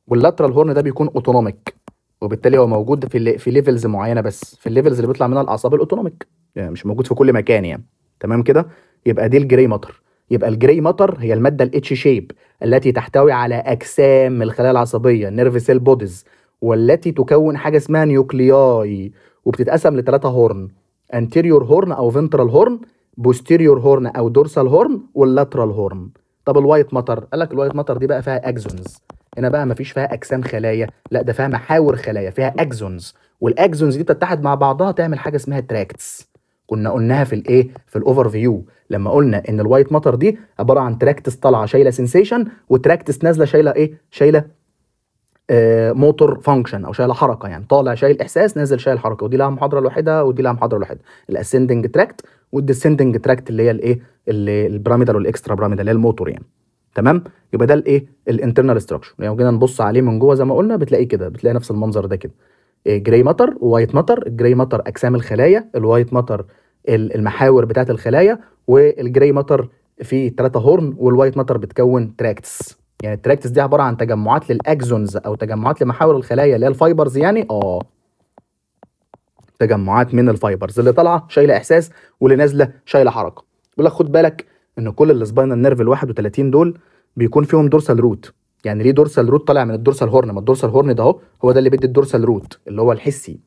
واللاترال هورن ده بيكون اوتونوميك وبالتالي هو موجود في في ليفلز معينه بس في الليفلز اللي بيطلع منها الاعصاب الاوتونوميك يعني مش موجود في كل مكان يعني تمام كده يبقى دي الجري ماتر يبقى الجري ماتر هي الماده الاتش شيب التي تحتوي على اجسام الخلايا العصبيه نيرف سيل بوديز والتي تكون حاجه اسمها نيوكلياي وبتتقسم لثلاثه هورن انتيريور هورن او فنترال هورن بوستيريور هورن او دورسال هورن واللاترال هورن طب الوايت ماتر قال لك الوايت ماتر دي بقى فيها اكزونز هنا بقى مفيش فيها اجسام خلايا لا ده فيها محاور خلايا فيها اكزونز والاكزونز دي بتتحد مع بعضها تعمل حاجه اسمها تراكتس كنا قلناها في الايه في الاوفر فيو لما قلنا ان الوايت ماتر دي عباره عن تراكتس طالعه شايله سنسيشن وتراكتس نازله شايله ايه شايله موتور آه، فانكشن او شايله حركه يعني طالع شايل احساس نازل شايل حركه ودي لها محاضره لوحدها ودي لها محاضره لوحدها الاسندنج تراكت والديسندنج تراكت اللي هي الايه البراميدال والاكسترا براميدال اللي هي الموتور يعني تمام يبقى ده الايه الانترنال ستراكشر يعني لو يعني جينا نبص عليه من جوه زي ما قلنا بتلاقيه كده بتلاقي نفس المنظر ده كده جراي ماتر ووايت ماتر الجراي ماتر اجسام الخلايا الوايت ماتر المحاور بتاعه الخلايا والجراي ماتر في ثلاثة هورن والوايت ماتر بتكون تراكتس يعني التراكتس دي عباره عن تجمعات للاكزونز او تجمعات لمحاور الخلايا اللي هي الفايبرز يعني اه تجمعات من الفايبرز اللي طالعه شايله احساس واللي نازله شايله حركه بيقول لك خد بالك ان كل السباينال نيرف ال 31 دول بيكون فيهم دورسال روت يعني ليه دورسال روت طالع من الدورسال هورن ما الدورسال هورن ده اهو هو ده اللي بيدي الدورسال روت اللي هو الحسي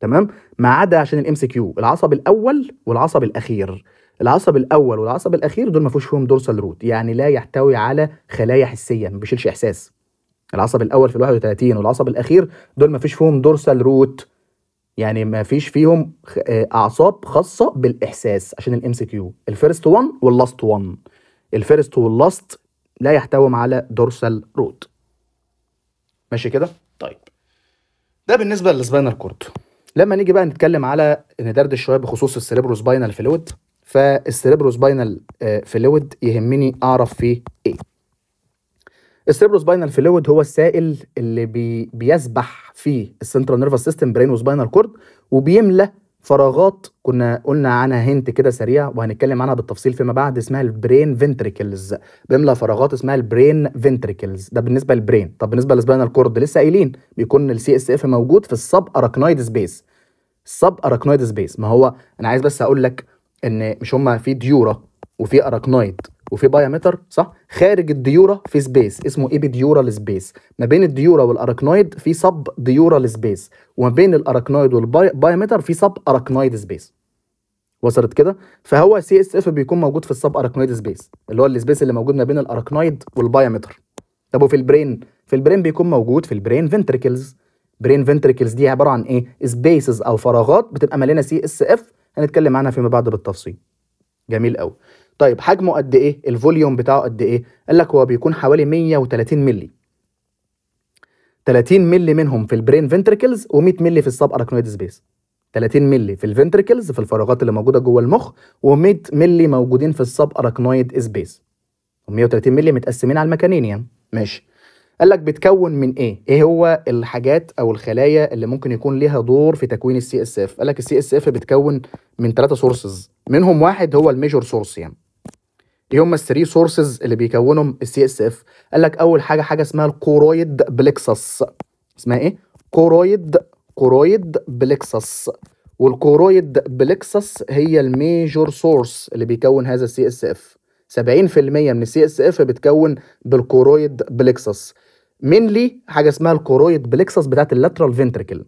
تمام ما عدا عشان الام سي كيو العصب الاول والعصب الاخير العصب الاول والعصب الاخير دول ما فيهوش فيهم دورسال روت يعني لا يحتوي على خلايا حسيه ما بيشيلش احساس العصب الاول في ال 31 والعصب الاخير دول ما فيش فيهم دورسال روت يعني ما فيش فيهم آه، اعصاب خاصه بالاحساس عشان الام سي كيو الفيرست 1 واللاست 1 الفيرست واللاست لا يحتوم على دورسال روت ماشي كده طيب ده بالنسبه للسباينال كورد لما نيجي بقى نتكلم على ندردش شويه بخصوص السيريبرو سباينال فلويد فالسيريبرو سباينال فلويد يهمني اعرف فيه ايه السيربرو سباينال فلويد هو السائل اللي بي بيسبح في السنترال نيرفس سيستم برين وسباينال كورد وبيملى فراغات كنا قلنا عنها هنت كده سريع وهنتكلم عنها بالتفصيل فيما بعد اسمها البرين فينتريكلز بيملى فراغات اسمها البرين فينتريكلز ده بالنسبه للبرين طب بالنسبه للسباينال كورد لسه قايلين بيكون السي اس اف موجود في السب اراكنويد سبيس السب اراكنويد سبيس ما هو انا عايز بس اقول لك ان مش هما في ديورا وفي اراكنويد وفي بايامتر صح خارج الديوره في سبيس اسمه ايبيديورال سبيس ما بين الديوره والاراكنويد في سب ديورال سبيس وما بين الاراكنويد والبايامتر في سب اراكنويد سبيس وصلت كده فهو سي اس اف بيكون موجود في السب اراكنويد سبيس اللي هو السبيس اللي موجود ما بين الاراكنويد والبايامتر طب وفي البرين في البرين بيكون موجود في البرين فنتريكلز برين فنتريكلز دي عباره عن ايه سبيسز او فراغات بتبقى مليانه سي اس اف هنتكلم عنها فيما بعد بالتفصيل جميل قوي طيب حجمه قد ايه الفوليوم بتاعه قد ايه قال لك هو بيكون حوالي 130 مللي 30 مللي منهم في البرين فنتركلز و100 مللي في السب اراكنويد سبيس 30 مللي في الفنتركلز في الفراغات اللي موجوده جوه المخ و100 مللي موجودين في السب اراكنويد سبيس و130 مللي متقسمين على المكانين يعني ماشي قال لك بتكون من ايه؟ ايه هو الحاجات او الخلايا اللي ممكن يكون ليها دور في تكوين السي اس اف؟ قال لك السي اس اف بتكون من ثلاثه سورسز منهم واحد هو الميجور سورس يعني ايه هم الثري سورسز اللي بيكونوا السي اس اف قال لك اول حاجه حاجه اسمها الكورويد بلكسس اسمها ايه كورويد كورويد بلكسس والكورويد بلكسس هي الميجور سورس اللي بيكون هذا السي اس اف 70% من السي اس اف بتكون بالكورويد بلكسس مينلي حاجه اسمها الكورويد بلكسس بتاعت اللاترال فينتركل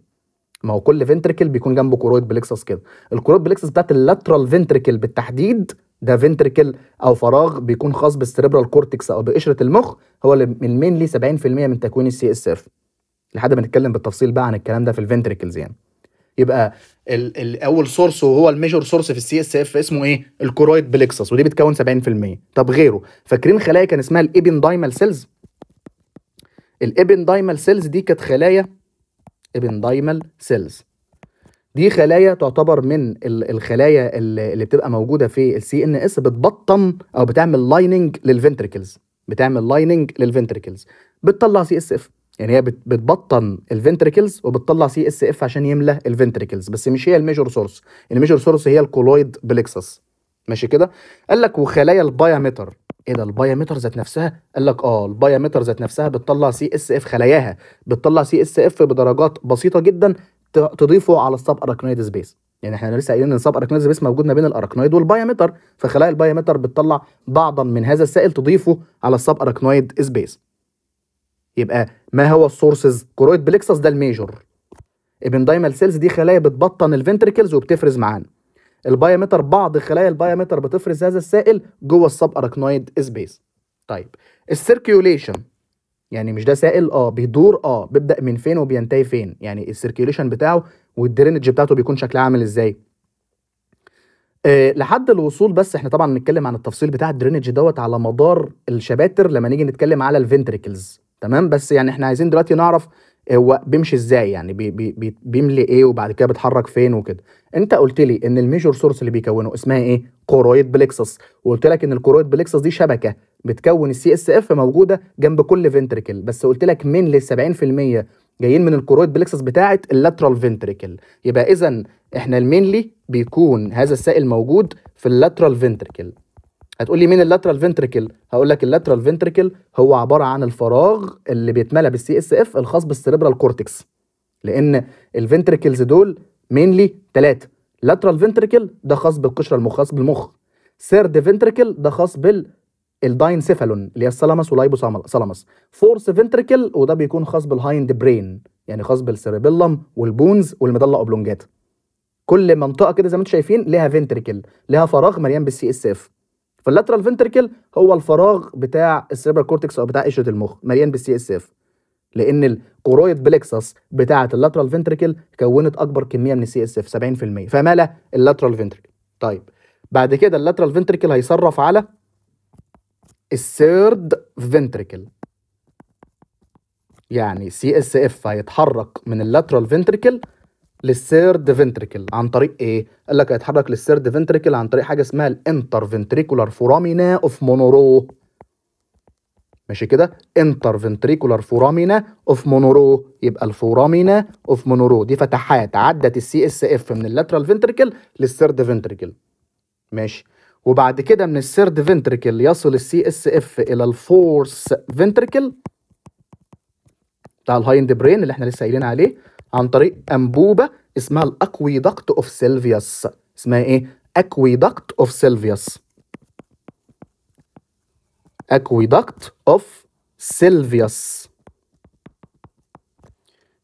ما هو كل فنتركل بيكون جنبه كورويد بلكسس كده الكورويد بلكسس بتاعت اللاترال فينتركل بالتحديد ده فنتركل او فراغ بيكون خاص بالسريبرال كورتكس او بقشره المخ هو اللي المينلي 70% من تكوين السي اس اف لحد ما نتكلم بالتفصيل بقى عن الكلام ده في الفنتركلز يعني يبقى ال ال اول سورس وهو الميجور سورس في السي اس اف اسمه ايه الكورويد بلكسس ودي بتكون 70% طب غيره فاكرين خلايا كان اسمها الابن دايمال سيلز الابن دايمال سيلز دي كانت خلايا ابن دايمال سيلز دي خلايا تعتبر من الخلايا اللي بتبقى موجوده في السي ان اس بتبطن او بتعمل لايننج للفنتركلز بتعمل لايننج للفنتركلز بتطلع سي اس اف يعني هي بتبطن الفنتركلز وبتطلع سي اس اف عشان يملى الفنتركلز بس مش هي الميجور سورس الميجور سورس هي الكولويد بليكسس ماشي كده قال لك وخلايا البايامتر ايه ده البايامتر ذات نفسها قال لك اه البايامتر ذات نفسها بتطلع سي اس اف خلاياها بتطلع سي اس اف بدرجات بسيطه جدا تضيفه على السب اراكنويد سبيس يعني احنا لسه قايلين ان السب اراكنويد سبيس موجود ما بين الاراكنويد والبايامتر فخلايا البايامتر بتطلع بعضا من هذا السائل تضيفه على السب اراكنويد سبيس يبقى ما هو السورسز كرويد بليكسس ده الميجور ابن ابندايمال سيلز دي خلايا بتبطن الفنتركلز وبتفرز معانا البايامتر بعض خلايا البايامتر بتفرز هذا السائل جوه السب اراكنويد سبيس طيب السيركيوليشن يعني مش ده سائل اه بيدور اه بيبدا من فين وبينتهي فين يعني السيركيوليشن بتاعه والدرينج بتاعته بيكون شكلها عامل ازاي أه لحد الوصول بس احنا طبعا نتكلم عن التفصيل بتاع الدرينج دوت على مدار الشباتر لما نيجي نتكلم على الفنتريكلز تمام بس يعني احنا عايزين دلوقتي نعرف هو بيمشي ازاي يعني بي بي بيملي ايه وبعد كده بيتحرك فين وكده انت قلت لي ان الميجور سورس اللي بيكونه اسمها ايه كورويد بلكسس وقلت لك ان الكورويد بلكسس دي شبكه بتكون السي اس اف موجوده جنب كل فنتركل بس قلت لك من ل 70% جايين من الكورويد بلكسس بتاعه اللاترال فنتركل يبقى اذا احنا المينلي بيكون هذا السائل موجود في اللاترال فنتركل هتقول لي مين اللاترال فنتريكل هقول لك اللاترال فنتريكل هو عباره عن الفراغ اللي بيتملى بالسي اس اف الخاص بالسيريبرال كورتكس لان الفنتريكلز دول مينلي ثلاثه لاترال فنتريكل ده خاص بالقشره المخاص بالمخ سيرد فنتريكل ده خاص بال الداينسيفالون اللي هي ولايبو والهايبوثالامس فورس فنتريكل وده بيكون خاص بالهايند برين يعني خاص بالسيربيلم والبونز والمدلة اوبلونجاتا كل منطقه كده زي ما انتم شايفين ليها فنتريكل ليها فراغ مليان بالسي اس اف فاللاترال فنتركل هو الفراغ بتاع السيربرال كورتكس او بتاع قشره المخ مليان بالسي اس اف لان الكورويد بلكسس بتاعه اللاترال فنتركل كونت اكبر كميه من السي اس اف 70% فملى اللاترال فنتركل طيب بعد كده اللاترال فنتركل هيصرف على السيرد فنتركل يعني سي اس اف هيتحرك من اللاترال فنتركل للسيرد فنتريكل عن طريق ايه؟ قال لك هيتحرك للسيرد فنتريكل عن طريق حاجه اسمها الانتر فنتريكولار فورامينا اوف مونورو ماشي كده انتر فنتريكولار فورامينا اوف مونورو يبقى الفورامينا اوف مونورو دي فتحات عدت السي اس اف من اللاترال فنتريكل للسيرد فنتريكل ماشي وبعد كده من السيرد فنتريكل يصل السي اس اف الى الفورث فنتريكل بتاع الهايند برين اللي احنا لسه قايلين عليه عن طريق أنبوبة اسمها الأكويدكت أوف سيلفيوس اسمها إيه؟ أكويدكت أوف سيلفيوس أكويدكت أوف سيلفيوس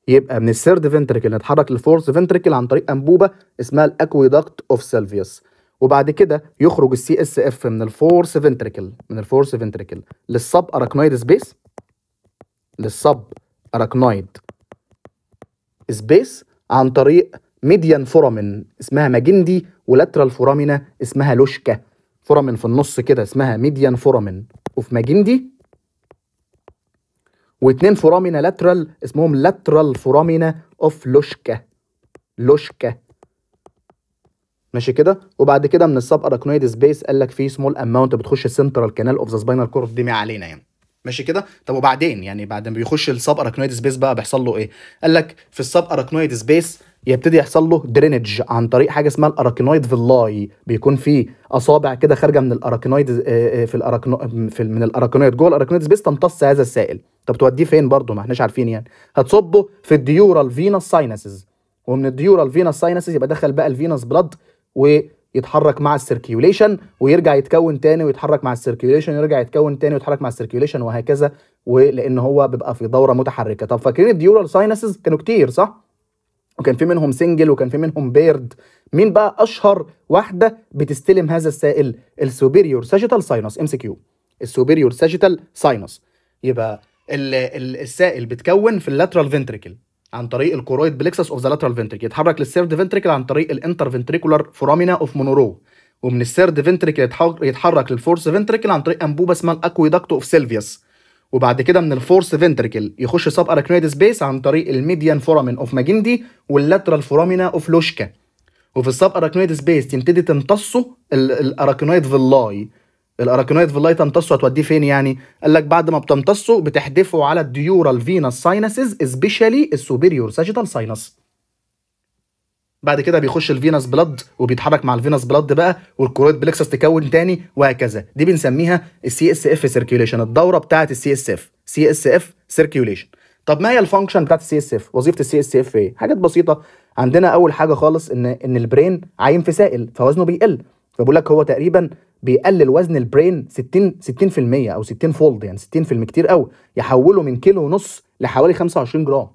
يبقى من الثيرد فنتركل نتحرك للفورث فنتركل عن طريق انبوبه اسمها الاكويدكت اوف سيلفيوس وبعد كده يخرج السي اس اف من الفورس فنتركل من الفورس فنتركل للسب اراكنويد سبيس للسب اراكنويد سبيس عن طريق ميديان فورامين اسمها ماجندي ولاترال فورامينا اسمها لوشكا فورامين في النص كده اسمها ميديان فورامين اوف ماجندي واتنين فورامينا لاترال اسمهم لاترال فورامينا اوف لوشكا لوشكا ماشي كده وبعد كده من السب اراكنويد سبيس قال لك في سمول اماونت بتخش السنترال كانال اوف ذا سباينال كورد دي علينا يعني ماشي كده طب وبعدين يعني بعد ما بيخش السب اراكنويد سبيس بقى بيحصل له ايه قال لك في السب اراكنويد سبيس يبتدي يحصل له درينج عن طريق حاجه اسمها الاراكنويد فيلاي بيكون في اصابع كده خارجه من الاراكنويد آه، آه، في الاراكنو في من الاراكنويد جوه الاراكنويد سبيس تمتص هذا السائل طب توديه فين برضه ما احناش عارفين يعني هتصبه في الديورال فينا ساينسز ومن الديورال فينا ساينسز يبقى دخل بقى الفينس بلاد و يتحرك مع السيركيوليشن ويرجع يتكون تاني ويتحرك مع السيركيوليشن يرجع يتكون تاني ويتحرك مع السيركيوليشن وهكذا ولان هو بيبقى في دوره متحركه طب فاكرين الديورال ساينسز كانوا كتير صح وكان في منهم سنجل وكان في منهم بيرد مين بقى اشهر واحده بتستلم هذا السائل السوبيريور ساجيتال ساينس ام سي كيو السوبيريور ساجيتال ساينس يبقى السائل بتكون في اللاترال فنتريكل عن طريق الكورويد بلكسس اوف ذا لاترال فنتريك يتحرك للسيرد فنتريكل عن طريق الانتر فنتريكولار فورامينا اوف مونورو ومن السيرد فنتريكل يتحرك للفورس فنتريكل عن طريق انبوبه اسمها الاكويدكت اوف سيلفيوس وبعد كده من الفورس فنتريكل يخش سب اركنويد سبيس عن طريق الميديان فورامين اوف ماجندي واللاترال فورامينا اوف لوشكا وفي السب اركنويد سبيس تبتدي تمتصه الاركنويد فيلاي الاراكنويد فيلاي تمتصه هتوديه فين يعني؟ قال لك بعد ما بتمتصه بتحدفه على الديورال فينس ساينسز سبيشالي السوبيريور ساجيتال ساينس. بعد كده بيخش الفينس بلاد وبيتحرك مع الفينس بلاد بقى والكرويد بلكسس تكون تاني وهكذا دي بنسميها السي اس اف سيركيوليشن الدوره بتاعه السي اس اف سي اس اف سيركيوليشن طب ما هي الفانكشن بتاعه السي اس اف وظيفه السي اس اف ايه حاجات بسيطه عندنا اول حاجه خالص ان ان البرين عايم في سائل فوزنه بيقل فبقول لك هو تقريبا بيقلل وزن البرين 60 60% او 60 فولد يعني 60% كتير قوي يحوله من كيلو ونص لحوالي 25 جرام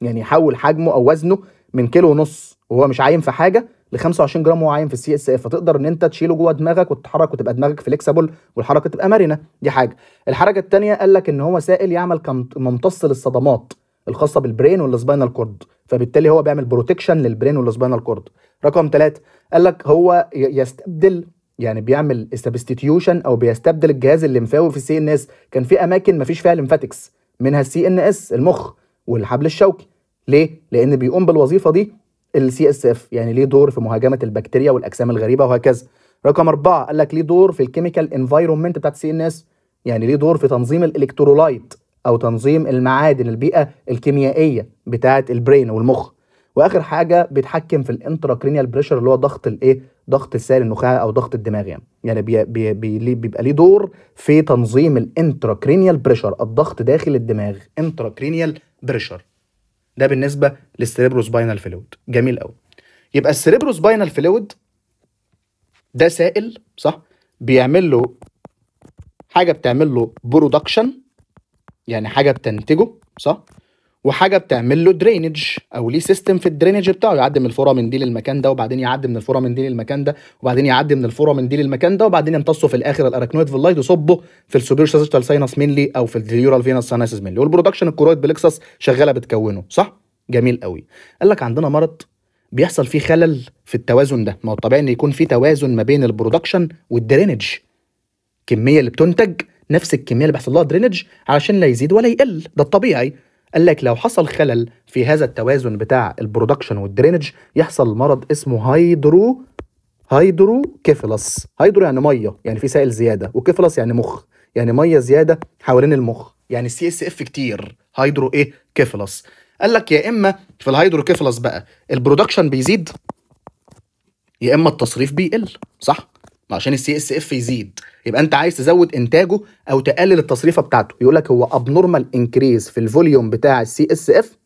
يعني يحول حجمه او وزنه من كيلو ونص وهو مش عايم في حاجه ل 25 جرام وهو عايم في السي اس اف فتقدر ان انت تشيله جوه دماغك وتتحرك وتبقى دماغك فليكسبل والحركه تبقى مرنه دي حاجه الحركه الثانيه قال لك ان هو سائل يعمل كممتص للصدمات الخاصه بالبرين والسباينال كورد فبالتالي هو بيعمل بروتكشن للبرين والسباينال كورد رقم ثلاثة قال لك هو يستبدل يعني بيعمل سبستيتيوشن او بيستبدل الجهاز الليمفاوي في السي ان اس كان في اماكن ما فيش فيها ليمفاتكس منها السي ان اس المخ والحبل الشوكي ليه لان بيقوم بالوظيفه دي السي اس اف يعني ليه دور في مهاجمه البكتيريا والاجسام الغريبه وهكذا رقم أربعة قال لك ليه دور في الكيميكال انفايرومنت بتاعت السي ان اس يعني ليه دور في تنظيم الالكترولايت او تنظيم المعادن البيئه الكيميائيه بتاعت البرين والمخ واخر حاجه بيتحكم في الانتراكرينيال بريشر اللي هو ضغط الايه ضغط السائل النخاعي او ضغط الدماغ يعني يعني بي بي بي بيبقى ليه دور في تنظيم الانتراكرينيال بريشر الضغط داخل الدماغ انتراكرينيال بريشر ده بالنسبه للسيريبرو سباينال فلويد جميل قوي يبقى السيريبرو سباينال فلويد ده سائل صح بيعمل له حاجه بتعمل له برودكشن يعني حاجه بتنتجه صح وحاجه بتعمل له درينج او ليه سيستم في الدرينج بتاعه يعدي من الفوره من دي للمكان ده وبعدين يعدي من الفوره من دي للمكان ده وبعدين يعدي من الفوره من دي للمكان ده وبعدين يمتصه في الاخر الاراكنويد فيلايد يصبه في السوبر سيزيتال ساينس مينلي او في الديورال فينس ساينس مينلي والبرودكشن الكورويد بلكسس شغاله بتكونه صح جميل قوي قال لك عندنا مرض بيحصل فيه خلل في التوازن ده ما هو الطبيعي ان يكون في توازن ما بين البرودكشن والدرينج الكميه اللي بتنتج نفس الكميه اللي بيحصل لها درينج علشان لا يزيد ولا يقل ده الطبيعي قال لك لو حصل خلل في هذا التوازن بتاع البرودكشن والدرينج يحصل مرض اسمه هيدرو هيدرو كيفلس هيدرو يعني ميه يعني في سائل زياده وكيفلس يعني مخ يعني ميه زياده حوالين المخ يعني سي اس اف كتير هيدرو ايه كيفلس قال لك يا اما في الهيدرو كيفلس بقى البرودكشن بيزيد يا اما التصريف بيقل صح عشان السي اس اف يزيد يبقى انت عايز تزود انتاجه او تقلل التصريفه بتاعته يقول لك هو ابنورمال انكريز في الفوليوم بتاع السي اس اف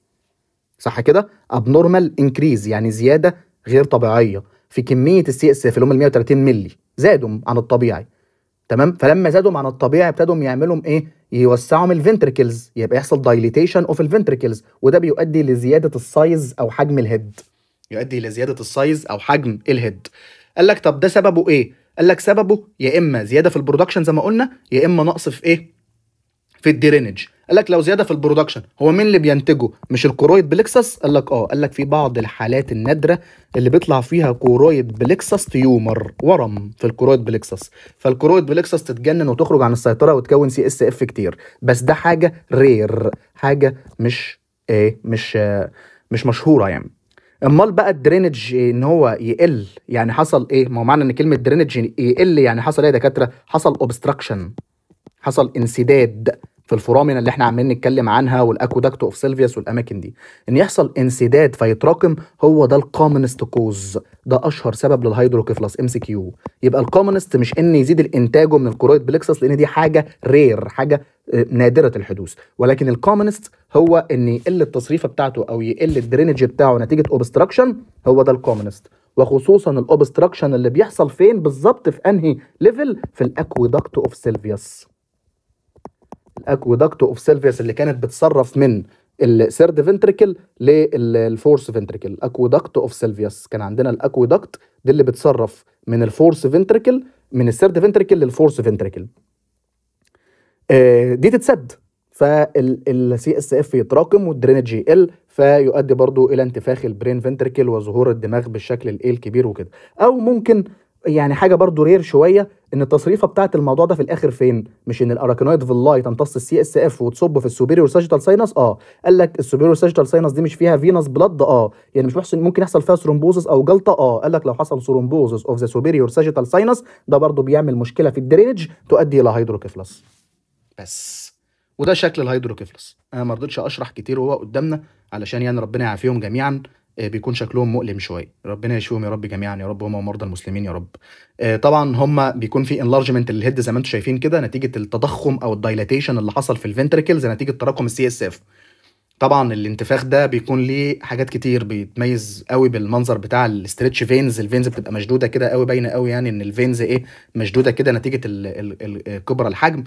صح كده ابنورمال انكريز يعني زياده غير طبيعيه في كميه السي اس اف اللي هم ال 130 مللي زادوا عن الطبيعي تمام فلما زادوا عن الطبيعي ابتدوا يعملوا ايه يوسعوا من الفنتركلز يبقى يحصل دايليتيشن اوف الفنتركلز وده بيؤدي لزياده السايز او حجم الهيد يؤدي لزياده السايز او حجم الهيد قال لك طب ده سببه ايه قال لك سببه يا اما زياده في البرودكشن زي ما قلنا يا اما نقص في ايه في الدرينج قال لك لو زياده في البرودكشن هو مين اللي بينتجه مش الكورويد بليكسس قال لك اه قال لك في بعض الحالات النادره اللي بيطلع فيها كورويد بليكسس تيومر ورم في الكورويد بليكسس فالكورويد بليكسس تتجنن وتخرج عن السيطره وتكون سي اس اف كتير بس ده حاجه رير حاجه مش ايه مش مش مشهوره يعني امال بقى الدرينج ان هو يقل يعني حصل ايه ما هو معنى ان كلمه درينج يقل يعني حصل ايه يا دكاتره حصل اوبستراكشن حصل انسداد في الفرامن اللي احنا عمالين نتكلم عنها والاكوداكت اوف سيلفيوس والاماكن دي ان يحصل انسداد فيتراكم هو ده الكومنست كوز ده اشهر سبب للهيدروكيفلاس ام سي كيو يبقى الكومنست مش ان يزيد الانتاجه من الكرويد بلكسس لان دي حاجه رير حاجه آه، نادره الحدوث ولكن الكومنست هو ان يقل التصريفه بتاعته او يقل الدرينج بتاعه نتيجه اوبستراكشن هو ده الكومنست وخصوصا الاوبستراكشن اللي بيحصل فين بالظبط في انهي ليفل في الاكوداكت اوف سيلفيوس الاكويدكت اوف سيلفيس اللي كانت بتصرف من الثيرد فنتريكل للفورس فنتريكل اكويدكت اوف سيلفيس كان عندنا الاكويدكت دي اللي بتصرف من الفورس فنتريكل من الثيرد فنتريكل للفورس فنتريكل دي تتسد فالسي اس اف يتراكم والدرينج يقل فيؤدي برضو الى انتفاخ البرين فنتريكل وظهور الدماغ بالشكل الايه الكبير وكده او ممكن يعني حاجه برضو رير شويه ان التصريفه بتاعت الموضوع ده في الاخر فين مش ان الاراكنويد اللاي تمتص السي اس اف وتصب في السوبيريور ساجيتال ساينس اه قال لك السوبيريور ساجيتال ساينس دي مش فيها فينس بلد اه يعني مش محسن ممكن يحصل فيها ثرومبوزس او جلطه اه قال لك لو حصل ثرومبوزس اوف ذا سوبيريور ساجيتال ساينس ده برضو بيعمل مشكله في الدرينج تؤدي الى هيدروكيفلس بس وده شكل الهيدروكيفلس انا ما رضيتش اشرح كتير وهو قدامنا علشان يعني ربنا يعافيهم جميعا آه، بيكون شكلهم مؤلم شويه ربنا يشفيهم يا رب جميعا يا رب هم ومرضى المسلمين يا رب آه، طبعا هم بيكون في انلارجمنت للهيد زي ما انتم شايفين كده نتيجه التضخم او الدايلاتيشن اللي حصل في الفنتركلز نتيجه تراكم السي اس اف طبعا الانتفاخ ده بيكون ليه حاجات كتير بيتميز قوي بالمنظر بتاع الاسترتش فينز الفينز بتبقى مشدوده كده قوي باينه قوي يعني ان الفينز ايه مشدوده كده نتيجه كبر الحجم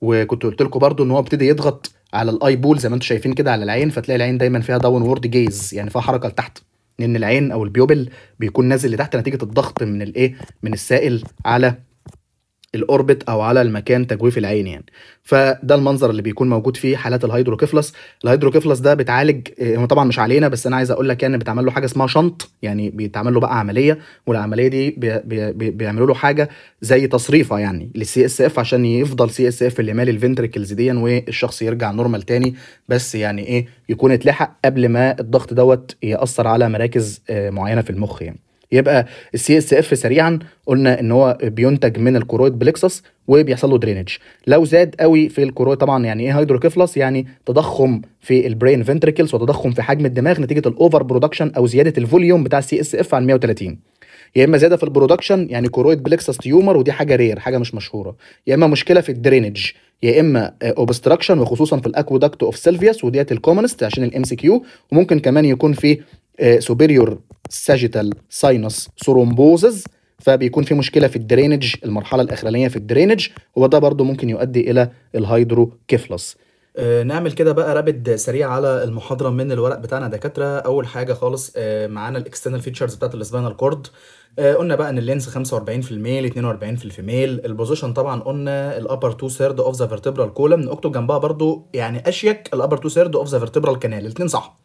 وكنت قلت لكم برضو ان هو ابتدي يضغط على الاي بول زي ما انتم شايفين كده على العين فتلاقي العين دايما فيها داون وورد جيز يعني فيها حركه لتحت لان العين او البيوبل بيكون نازل لتحت نتيجه الضغط من الايه من السائل على الاوربت او على المكان تجويف العين يعني فده المنظر اللي بيكون موجود فيه حالات الهيدروكيفلس الهيدروكيفلس ده بتعالج آه، هو طبعا مش علينا بس انا عايز اقول لك يعني بتعمل له حاجه اسمها شنط يعني بيتعمل له بقى عمليه والعمليه دي بي بي بيعملوا له حاجه زي تصريفه يعني للسي اس اف عشان يفضل سي اس اف اللي مال الفنتركلز دي والشخص يرجع نورمال تاني بس يعني ايه يكون اتلحق قبل ما الضغط دوت ياثر على مراكز آه، معينه في المخ يعني يبقى السي اس اف سريعا قلنا ان هو بينتج من الكورويد بلكسس وبيحصل له درينج لو زاد قوي في الكورويد طبعا يعني ايه هيدروكيفلس يعني تضخم في البرين فنتريكلز وتضخم في حجم الدماغ نتيجه الاوفر برودكشن او زياده الفوليوم بتاع السي اس اف عن 130 يا اما زياده في البرودكشن يعني كورويد بلكسس تيومر ودي حاجه رير حاجه مش مشهوره يا اما مشكله في الدرينج يا اما اوبستراكشن آه، وخصوصا في الاكوادكت اوف سيلفيوس وديت الكومنست عشان الام سي كيو وممكن كمان يكون في سوبيريور ساجيتال ساينس ثرومبوزز فبيكون في مشكله في الدرينج المرحله الاخرانيه في الدرينج وده برضو ممكن يؤدي الى الهيدروكيفلس آه، نعمل كده بقى رابد سريع على المحاضره من الورق بتاعنا دكاتره اول حاجه خالص آه، معانا الاكسترنال فيتشرز بتاعت السبينال كورد آه، قلنا بقى ان اللينس 45 في الميل 42 في الفيميل البوزيشن طبعا قلنا الابر تو ثيرد اوف ذا فيرتبرال كولم نكتب جنبها برضو يعني اشيك الابر تو ثيرد اوف ذا فيرتبرال كانال الاثنين صح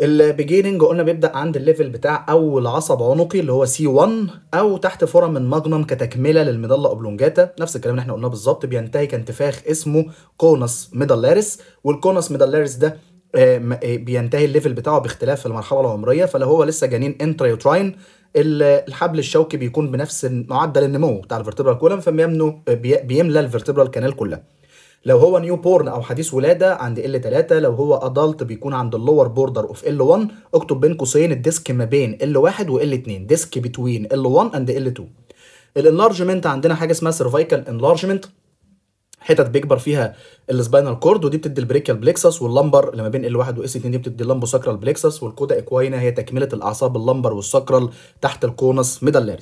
البيجيننج قلنا بيبدا عند الليفل بتاع اول عصب عنقي اللي هو سي 1 او تحت فورم من ماجنم كتكمله للميدالا اوبلونجاتا نفس الكلام اللي احنا قلناه بالظبط بينتهي كانتفاخ اسمه كونس ميدالاريس والكونس ميدالاريس ده آه، آه، بينتهي الليفل بتاعه باختلاف المرحله العمريه فلو هو لسه جنين انتريوتراين الحبل الشوكي بيكون بنفس معدل النمو بتاع الفرتبرال كولم فبيملى الفرتبرال كانال كلها لو هو نيو بورن او حديث ولاده عند ال 3 لو هو ادلت بيكون عند اللور بوردر اوف ال 1 اكتب بين قوسين الديسك ما بين ال 1 وال 2 ديسك بتوين ال 1 اند ال 2 الانلارجمنت عندنا حاجه اسمها سيرفايكال انلارجمنت حتت بيكبر فيها السباينال كورد ودي بتدي البريكال بليكسس واللمبر اللي ما بين ال1 واس 2 دي بتدي اللامبو ساكرال بليكسس والكودا اكواينا هي تكمله الاعصاب اللمبر والساكرال تحت الكونس ميدال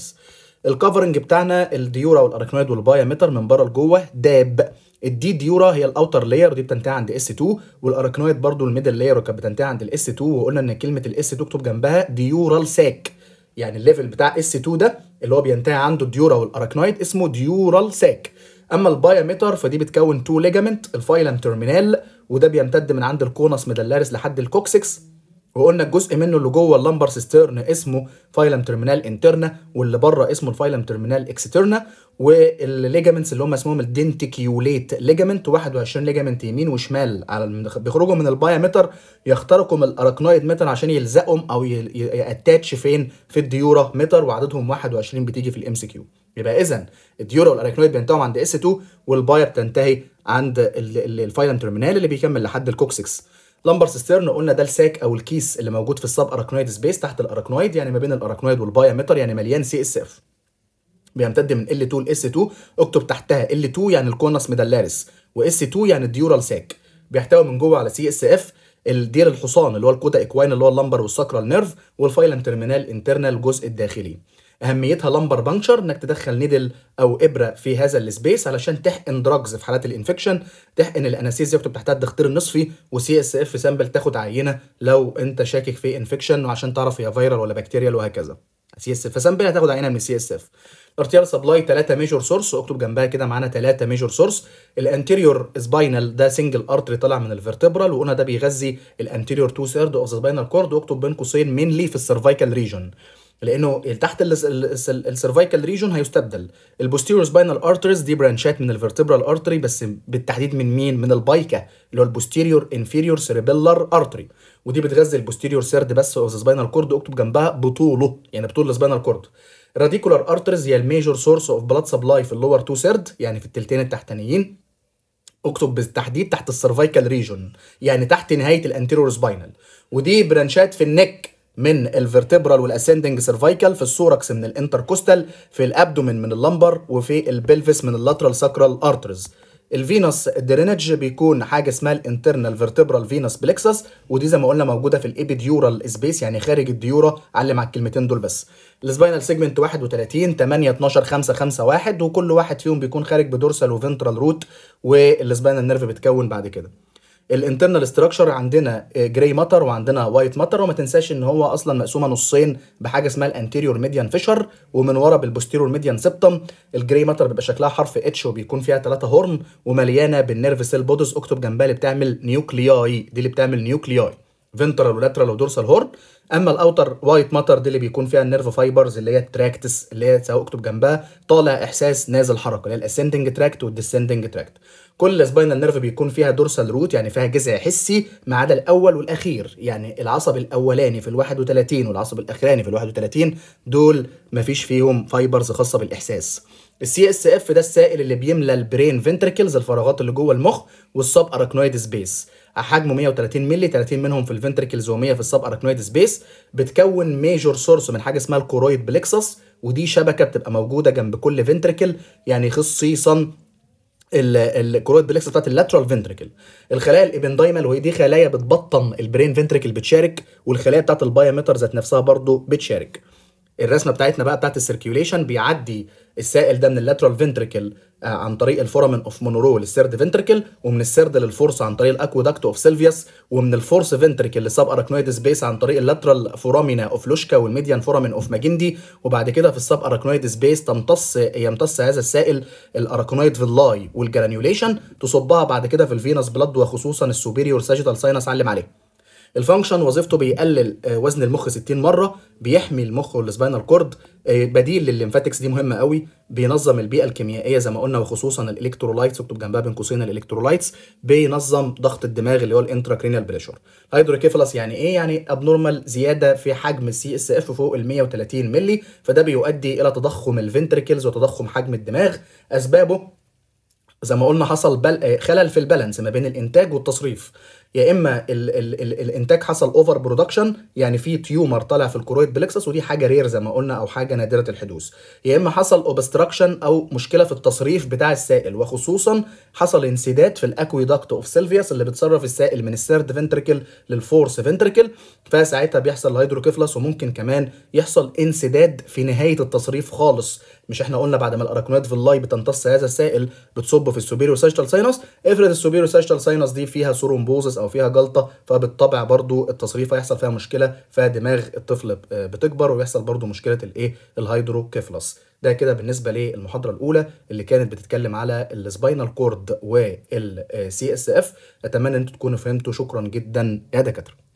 الكفرنج بتاعنا الديورا والاركنويد والبايا متر من بره لجوه داب الدي ديورا هي الاوتر لاير ودي بتنتهي عند اس 2 والاراكنويد برضو الميدل لاير وكانت بتنتهي عند الاس 2 وقلنا ان كلمه الاس 2 اكتب جنبها ديورال ساك يعني الليفل بتاع اس 2 ده اللي هو بينتهي عنده الديورا والاراكنويد اسمه ديورال ساك اما البايوميتر فدي بتكون تو ليجامنت الفايلم تيرمينال وده بيمتد من عند الكونس ميدلاريس لحد الكوكسكس وقلنا الجزء منه اللي جوه اللمبر سيسترن اسمه فايلم تيرمينال انترنا واللي بره اسمه الفايلم تيرمينال اكسترنا والليجامنتس اللي هم اسمهم الدنتيكيوليت ليجامنت 21 ليجامنت يمين وشمال على بيخرجوا من متر يخترقوا من الاركنويد متر عشان يلزقهم او ياتاتش فين في الديورا متر وعددهم 21 بتيجي في الام سي كيو يبقى اذا الديورا والاركنويد بينتهوا عند اس 2 والبايا بتنتهي عند الفايلم تيرمينال اللي بيكمل لحد الكوكسكس لمبر سيسترن قلنا ده الساك او الكيس اللي موجود في السب اراكنويد سبيس تحت الاراكنويد يعني ما بين الاراكنويد متر يعني مليان سي اس اف بيمتد من ال 2 ل اس 2 اكتب تحتها ال 2 يعني الكونس ميدالاريس و اس 2 يعني الديورال ساك بيحتوي من جوه على سي اس اف الدير الحصان اللي هو الكوتا اكواين اللي هو اللمبر والساكرال نيرف والفايلم ترمينال انترنال الجزء الداخلي اهميتها لمبر بانشر انك تدخل نيدل او ابره في هذا السبيس علشان تحقن دراجز في حالات الانفكشن تحقن الانستيزيا وتكتب تحتها الدختير النصفي وسي اس اف سامبل تاخد عينه لو انت شاكك في انفكشن وعشان تعرف هي فيرال ولا بكتيريال وهكذا سي اس اف فسامبل هتاخد عينه من سي اس اف ارتيال سبلاي 3 ميجور سورس اكتب جنبها كده معانا 3 ميجور سورس الانتيريور سباينال ده سنجل ارتري طالع من الفيرتبرال وقلنا ده بيغذي الانتيريور تو سيرد اوف سباينال كورد واكتب بين قوسين مينلي في السيرفايكال ريجون لانه تحت السيرفايكال ريجون هيستبدل البوستيريور سباينال ارترز دي برانشات من الفيرتبرال ارتري بس بالتحديد من مين من البايكا اللي هو البوستيريور انفيريور سيربيلر ارتري ودي بتغذي البوستيريور سيرد بس اوف سباينال كورد اكتب جنبها بطوله يعني بطول السباينال كورد راديكولار ارترز هي الميجور سورس اوف بلاد سبلاي في اللور تو سيرد يعني في التلتين التحتانيين اكتب بالتحديد تحت السيرفايكال ريجون يعني تحت نهايه الانتيريور سباينال ودي برانشات في النك من الفيرتبرال والاسندنج سيرفايكال في السوركس من الانتركوستال في الابدومين من اللمبر وفي البلفس من اللاترال ساكرال ارترز الفينوس درينج بيكون حاجه اسمها الانترنال فيرتبرال فينوس بلكسس ودي زي ما قلنا موجوده في الابيديورال سبيس يعني خارج الديوره علم على الكلمتين دول بس السباينال سيجمنت 31 8 12 5 5 1 وكل واحد فيهم بيكون خارج بدورسال وفنترال روت والسباينال نيرف بتكون بعد كده الانترنال ستراكشر عندنا جراي آه، ماتر وعندنا وايت ماتر وما تنساش ان هو اصلا مقسومه نصين بحاجه اسمها الانتيريور ميديان فيشر ومن ورا بالبوستيريور ميديان سبتم الجراي ماتر بيبقى شكلها حرف اتش وبيكون فيها ثلاثه هورن ومليانه بالنيرف سيل بودز اكتب جنبها اللي بتعمل نيوكلياي دي اللي بتعمل نيوكلياي فنترال ولاترال ودورسال هورن اما الاوتر وايت ماتر دي اللي بيكون فيها النيرف فايبرز اللي هي التراكتس اللي هي اكتب جنبها طالع احساس نازل حركه اللي هي الاسندنج تراكت والديسندنج تراكت كل سباينال نيرف بيكون فيها دورسال روت يعني فيها جذع حسي ما عدا الاول والاخير يعني العصب الاولاني في ال31 والعصب الاخراني في ال31 دول مفيش فيهم فايبرز خاصه بالاحساس السي اس اف ده السائل اللي بيملى البرين فنتركلز الفراغات اللي جوه المخ والسب اراكنويد سبيس حجمه 130 مللي 30 منهم في الفنتركلز و100 في السب اراكنويد سبيس بتكون ميجور سورس من حاجه اسمها الكورويد بلكسس ودي شبكه بتبقى موجوده جنب كل فنتركل يعني خصيصا الكرويد بلكس بتاعت اللاترال فنتريكل الخلايا الابندايمال وهي دي خلايا بتبطن البرين فنتريكل بتشارك والخلايا بتاعت الباياميتر ذات نفسها برضو بتشارك الرسمه بتاعتنا بقى بتاعت السيركيوليشن بيعدي السائل ده من اللاترال فنتريكل آه، عن طريق الفورامن اوف مونورو للسيرد فنتركل ومن السيرد للفورس عن طريق الاكوادكت اوف سيلفيوس ومن الفورس فنتركل لسب اراكنويد سبيس عن طريق اللاترال فورامينا اوف لوشكا والميديان فورامين اوف ماجندي وبعد كده في الساب اراكنويد سبيس تمتص يمتص هذا السائل الاراكنويد فيلاي والجرانيوليشن تصبها بعد كده في الفينس بلد وخصوصا السوبيريور ساجيتال ساينس علم عليه الفانكشن وظيفته بيقلل آه، وزن المخ 60 مره بيحمي المخ والسباينال آه، كورد بديل للليمفاتكس دي مهمه قوي بينظم البيئه الكيميائيه زي ما قلنا وخصوصا الالكترولايتس اكتب جنبها بين قوسين الالكترولايتس بينظم ضغط الدماغ اللي هو الانتراكرينيال بريشر هيدروكيفالس يعني ايه يعني ابنورمال زياده في حجم السي اس اف فوق ال 130 مللي فده بيؤدي الى تضخم الفنتركلز وتضخم حجم الدماغ اسبابه زي ما قلنا حصل بل... خلل في البالانس ما بين الانتاج والتصريف يا اما ال ال الـ الانتاج حصل اوفر برودكشن يعني في تيومر طالع في الكرويد بلكسس ودي حاجه رير زي ما قلنا او حاجه نادره الحدوث يا اما حصل اوبستراكشن او مشكله في التصريف بتاع السائل وخصوصا حصل انسداد في الاكويدكت اوف سيلفيوس اللي بتصرف السائل من الثيرد فنتركل للفورث فنتركل فساعتها بيحصل هيدروكيفلس وممكن كمان يحصل انسداد في نهايه التصريف خالص مش احنا قلنا بعد ما الاراكونات اللاي بتمتص هذا السائل بتصب في السوبيريو ساجيتال ساينس افرض السوبيريو ساجيتال ساينس دي فيها سورومبوزس او فيها جلطه فبالطبع برضو التصريف هيحصل فيها مشكله فدماغ الطفل بتكبر ويحصل برضو مشكله الايه الهيدروكيفلس ده كده بالنسبه للمحاضره الاولى اللي كانت بتتكلم على السباينال كورد والسي اس آه، اف اتمنى ان انتوا تكونوا فهمتوا شكرا جدا يا دكاتره